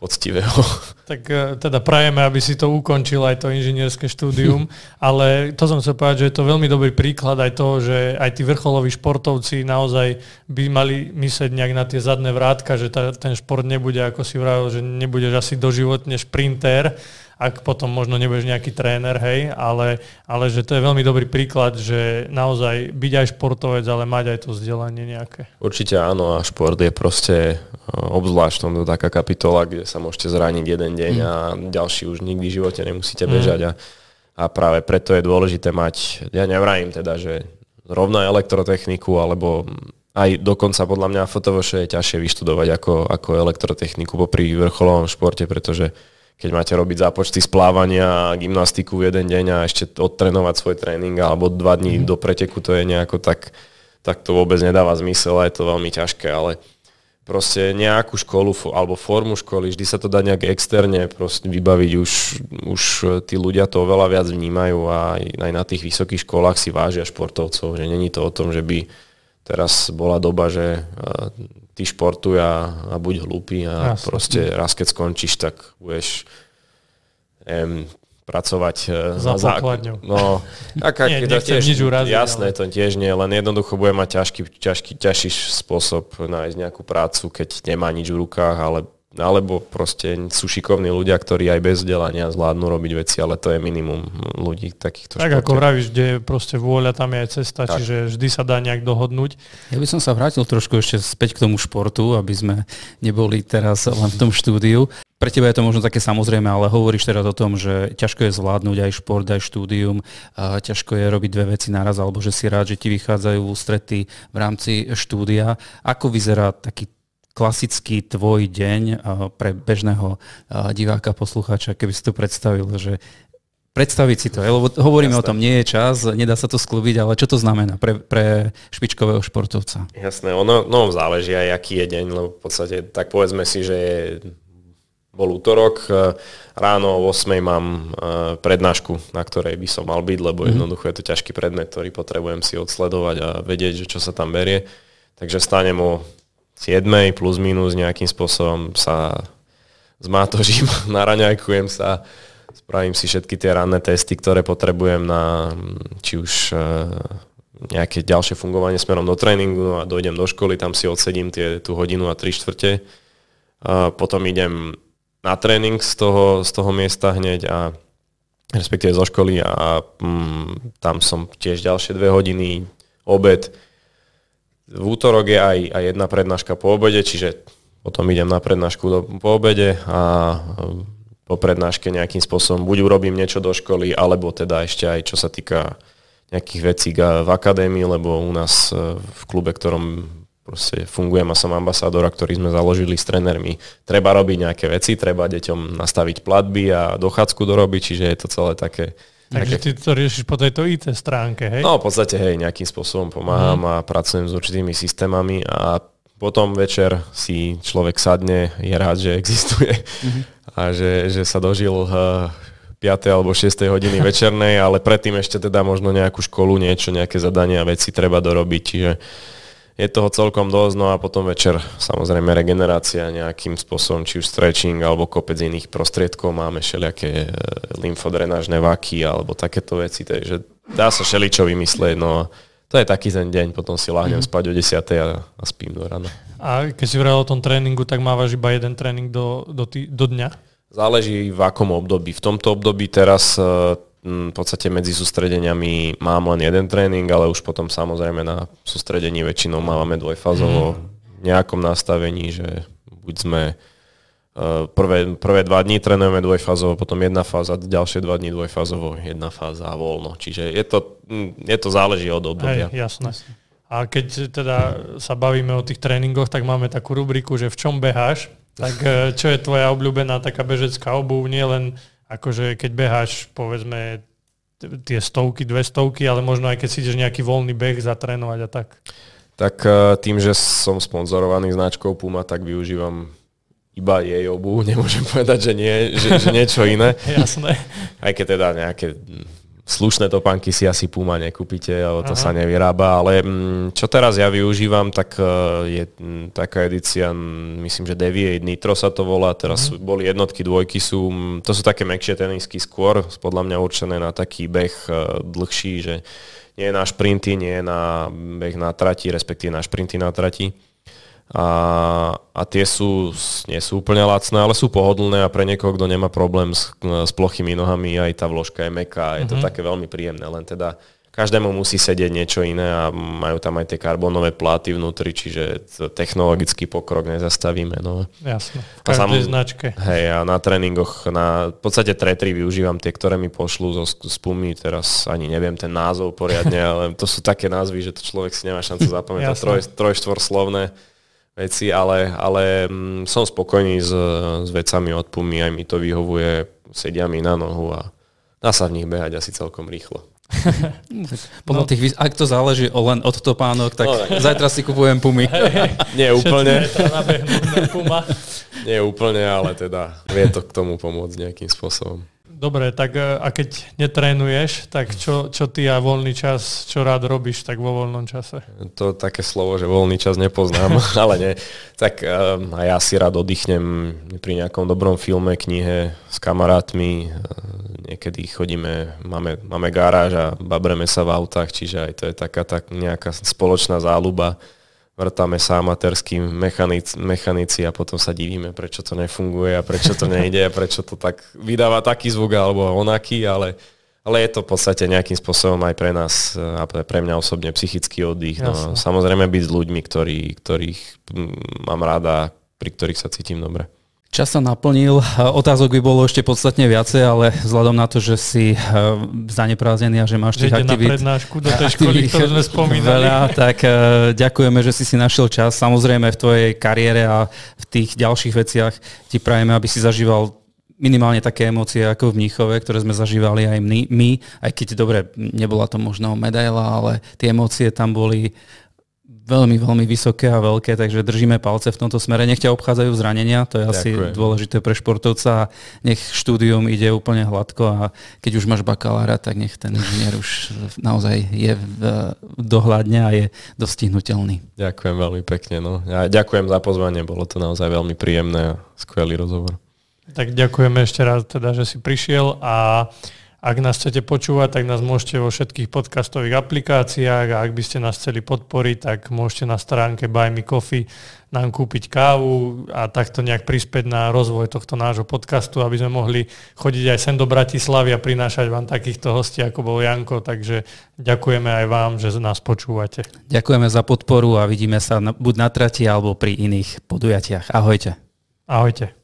poctivého. Tak e, teda prajeme, aby si to ukončil aj to inžinierské štúdium, ale to som chcel povedať, že je to veľmi dobrý príklad aj toho, že aj tí vrcholoví športovci naozaj by mali myslieť nejak na tie zadné vrátka, že ta, ten šport nebude, ako si vravil, že nebudeš asi doživotne šprinter, ak potom možno nebudeš nejaký tréner, hej, ale, ale že to je veľmi dobrý príklad, že naozaj byť aj športovec, ale mať aj to vzdelanie nejaké. Určite áno a šport je proste e, obzvlášť tomto taká kapitola, kde sa môžete zraniť jeden deň mm. a ďalší už nikdy v živote nemusíte mm. bežať mm. a, a práve preto je dôležité mať, ja nevrajím teda, že rovná elektrotechniku alebo aj dokonca podľa mňa fotovoše je ťažšie vyštudovať ako, ako elektrotechniku popri vrcholovom športe, pretože keď máte robiť zápočty splávania a gymnastiku v jeden deň a ešte odtrenovať svoj tréning alebo dva dní mm. do preteku, to je nejako tak, tak to vôbec nedáva zmysel a je to veľmi ťažké, ale proste nejakú školu alebo formu školy, vždy sa to dá nejak externe proste vybaviť, už, už tí ľudia to oveľa viac vnímajú a aj na tých vysokých školách si vážia športovcov, že není to o tom, že by Teraz bola doba, že e, ty športuj a, a buď hlúpy a Jasne. proste raz keď skončíš, tak budeš neviem, pracovať e, za na základňou. No, ak, ak, nie, tiež, nič uraziť, Jasné, ale... to tiež nie, len jednoducho bude mať ťažký, ťažký, ťažší spôsob nájsť nejakú prácu, keď nemá nič v rukách, ale alebo proste sú šikovní ľudia, ktorí aj bez vzdelania zvládnu robiť veci, ale to je minimum ľudí takýchto Tak ako vravíš, kde je proste vôľa, tam je aj cesta, tak. čiže vždy sa dá nejak dohodnúť. Ja by som sa vrátil trošku ešte späť k tomu športu, aby sme neboli teraz len v tom štúdiu. Pre teba je to možno také samozrejme, ale hovoríš teraz o tom, že ťažko je zvládnuť aj šport, aj štúdium, a ťažko je robiť dve veci naraz, alebo že si rád, že ti vychádzajú v ústrety v rámci štúdia. Ako vyzerá taký klasický tvoj deň eh, pre bežného eh, diváka, poslucháča, keby si to predstavil, že predstaviť si to, lebo hovoríme Jasné. o tom, nie je čas, nedá sa to sklúbiť, ale čo to znamená pre, pre špičkového športovca? Jasné, ono, no záleží aj, aký je deň, lebo v podstate, tak povedzme si, že je, bol útorok, eh, ráno o 8 mám prednášku, na ktorej by som mal byť, lebo mhm. jednoducho je to ťažký predmet, ktorý potrebujem si odsledovať a vedieť, že čo sa tam berie. Takže stanem o 7 plus minus nejakým spôsobom sa zmátožím, naraňajkujem sa, spravím si všetky tie ranné testy, ktoré potrebujem na či už e, nejaké ďalšie fungovanie smerom do tréningu a dojdem do školy, tam si odsedím tie, tú hodinu a tri štvrte. A e, potom idem na tréning z toho, z toho miesta hneď a respektíve zo školy a mm, tam som tiež ďalšie dve hodiny, obed, v útorok je aj, aj jedna prednáška po obede, čiže potom idem na prednášku do, po obede a e, po prednáške nejakým spôsobom buď urobím niečo do školy, alebo teda ešte aj čo sa týka nejakých vecí v akadémii, lebo u nás e, v klube, ktorom proste fungujem a som ambasádora, ktorý sme založili s trénermi, treba robiť nejaké veci, treba deťom nastaviť platby a dochádzku dorobiť, čiže je to celé také Takže ty to riešiš po tejto IT stránke, hej? No, v podstate, hej, nejakým spôsobom pomáham mm. a pracujem s určitými systémami a potom večer si človek sadne, je rád, že existuje mm-hmm. a že, že sa dožil uh, eh, 5. alebo 6. hodiny večernej, ale predtým ešte teda možno nejakú školu, niečo, nejaké zadania, veci treba dorobiť, čiže je toho celkom dosť, no a potom večer samozrejme regenerácia nejakým spôsobom, či už stretching alebo kopec iných prostriedkov, máme všelijaké e, lymfodrenážne vaky alebo takéto veci, takže dá sa všeličo vymyslieť, no a to je taký ten deň, potom si láhnem mm spať o 10 a, a spím do rana. A keď si vrajal o tom tréningu, tak mávaš iba jeden tréning do, do, tý, do dňa? Záleží v akom období. V tomto období teraz e, Mm, v podstate medzi sústredeniami mám len jeden tréning, ale už potom samozrejme na sústredení väčšinou máme dvojfázovo mhm. v nejakom nastavení, že buď sme e, prvé, prvé dva dní trénujeme dvojfázovo, potom jedna fáza, ďalšie dva dní dvojfázovo, jedna fáza a voľno. Čiže je to, mm, je to záleží od obdobia. Hej, jasné. A keď teda sa bavíme o tých tréningoch, tak máme takú rubriku, že v čom beháš, tak e, čo je tvoja obľúbená taká bežecká obuv, nie len akože keď beháš, povedzme, tie stovky, dve stovky, ale možno aj keď si ideš nejaký voľný beh zatrénovať a tak. Tak e, tým, že som sponzorovaný značkou Puma, tak využívam iba jej obu, nemôžem povedať, že nie, že, že niečo iné. Jasné. Aj keď teda nejaké slušné topánky si asi Puma nekúpite, lebo to Aha. sa nevyrába, ale mm, čo teraz ja využívam, tak e, je mm, taká edícia, mm, myslím, že Deviate Nitro sa to volá, teraz uh boli jednotky, dvojky sú, to sú také mekšie tenisky skôr, podľa mňa určené na taký beh e, dlhší, že nie na šprinty, nie na beh na trati, respektíve na šprinty na trati a, a tie sú, nie sú úplne lacné, ale sú pohodlné a pre niekoho, kto nemá problém s, s plochými nohami, aj tá vložka je meká, mm-hmm. je to mhm. také veľmi príjemné, len teda každému musí sedieť niečo iné a majú tam aj tie karbonové pláty vnútri, čiže technologický pokrok nezastavíme. No. Jasne, v každej a sam, značke. Hej, a na tréningoch, na, v podstate tretri využívam tie, ktoré mi pošlú zo spumy, teraz ani neviem ten názov poriadne, ale to sú také názvy, že to človek si nemá šancu zapamätať, troj, trojštvor slovné veci, ale, ale mm, som spokojný s, s vecami od Pumy, aj mi to vyhovuje, sedia mi na nohu a dá sa v nich behať asi celkom rýchlo. Podľa no. tých, ak to záleží len od pánok, tak no, tak. zajtra si kupujem pumy. Nie úplne. No, Nie úplne, ale teda vie to k tomu pomôcť nejakým spôsobom. Dobre, tak e, a keď netrénuješ, tak čo, čo ty a voľný čas, čo rád robíš tak vo voľnom čase? To také slovo, že voľný čas nepoznám, ale nie. Tak ehm, a ja si rád oddychnem pri nejakom dobrom filme, knihe s kamarátmi. E, niekedy chodíme, máme, máme garáž a babreme sa v autách, čiže aj to je taká tak nejaká spoločná záľuba vrtáme sa amatérským mechanic, mechanici a potom sa divíme, prečo to nefunguje a prečo to nejde a prečo to tak vydáva taký zvuk alebo onaký, ale, ale je to v podstate nejakým spôsobom aj pre nás a pre mňa osobne psychický oddych. No, samozrejme byť s ľuďmi, ktorý, ktorých mm, mám rada, pri ktorých sa cítim dobre. Čas sa naplnil, otázok by bolo ešte podstatne viacej, ale vzhľadom na to, že si eh, zaneprázdnený a že máš tých aktivít, na do tej školy, ktorú sme spomínali. Veľa, tak eh, ďakujeme, že si si našiel čas. Samozrejme v tvojej kariére a v tých ďalších veciach ti prajeme, aby si zažíval minimálne také emócie ako v Mníchove, ktoré sme zažívali aj my, my aj keď dobre, nebola to možno medaila, ale tie emócie tam boli veľmi, veľmi vysoké a veľké, takže držíme palce v tomto smere. Nech ťa obchádzajú zranenia, to je asi Ďakujem. dôležité pre športovca nech štúdium ide úplne hladko a keď už máš bakalára, tak nech ten inžinier už naozaj je v dohľadne a je dostihnutelný. Ďakujem veľmi pekne. No. Ja ďakujem za pozvanie, bolo to naozaj veľmi príjemné a skvelý rozhovor. Tak ďakujeme ešte raz teda, že si prišiel a ak nás chcete počúvať, tak nás môžete vo všetkých podcastových aplikáciách a ak by ste nás chceli podporiť, tak môžete na stránke Buy Me Coffee nám kúpiť kávu a takto nejak prispieť na rozvoj tohto nášho podcastu, aby sme mohli chodiť aj sem do Bratislavy a prinášať vám takýchto hostí, ako bol Janko. Takže ďakujeme aj vám, že nás počúvate. Ďakujeme za podporu a vidíme sa buď na trati alebo pri iných podujatiach. Ahojte. Ahojte.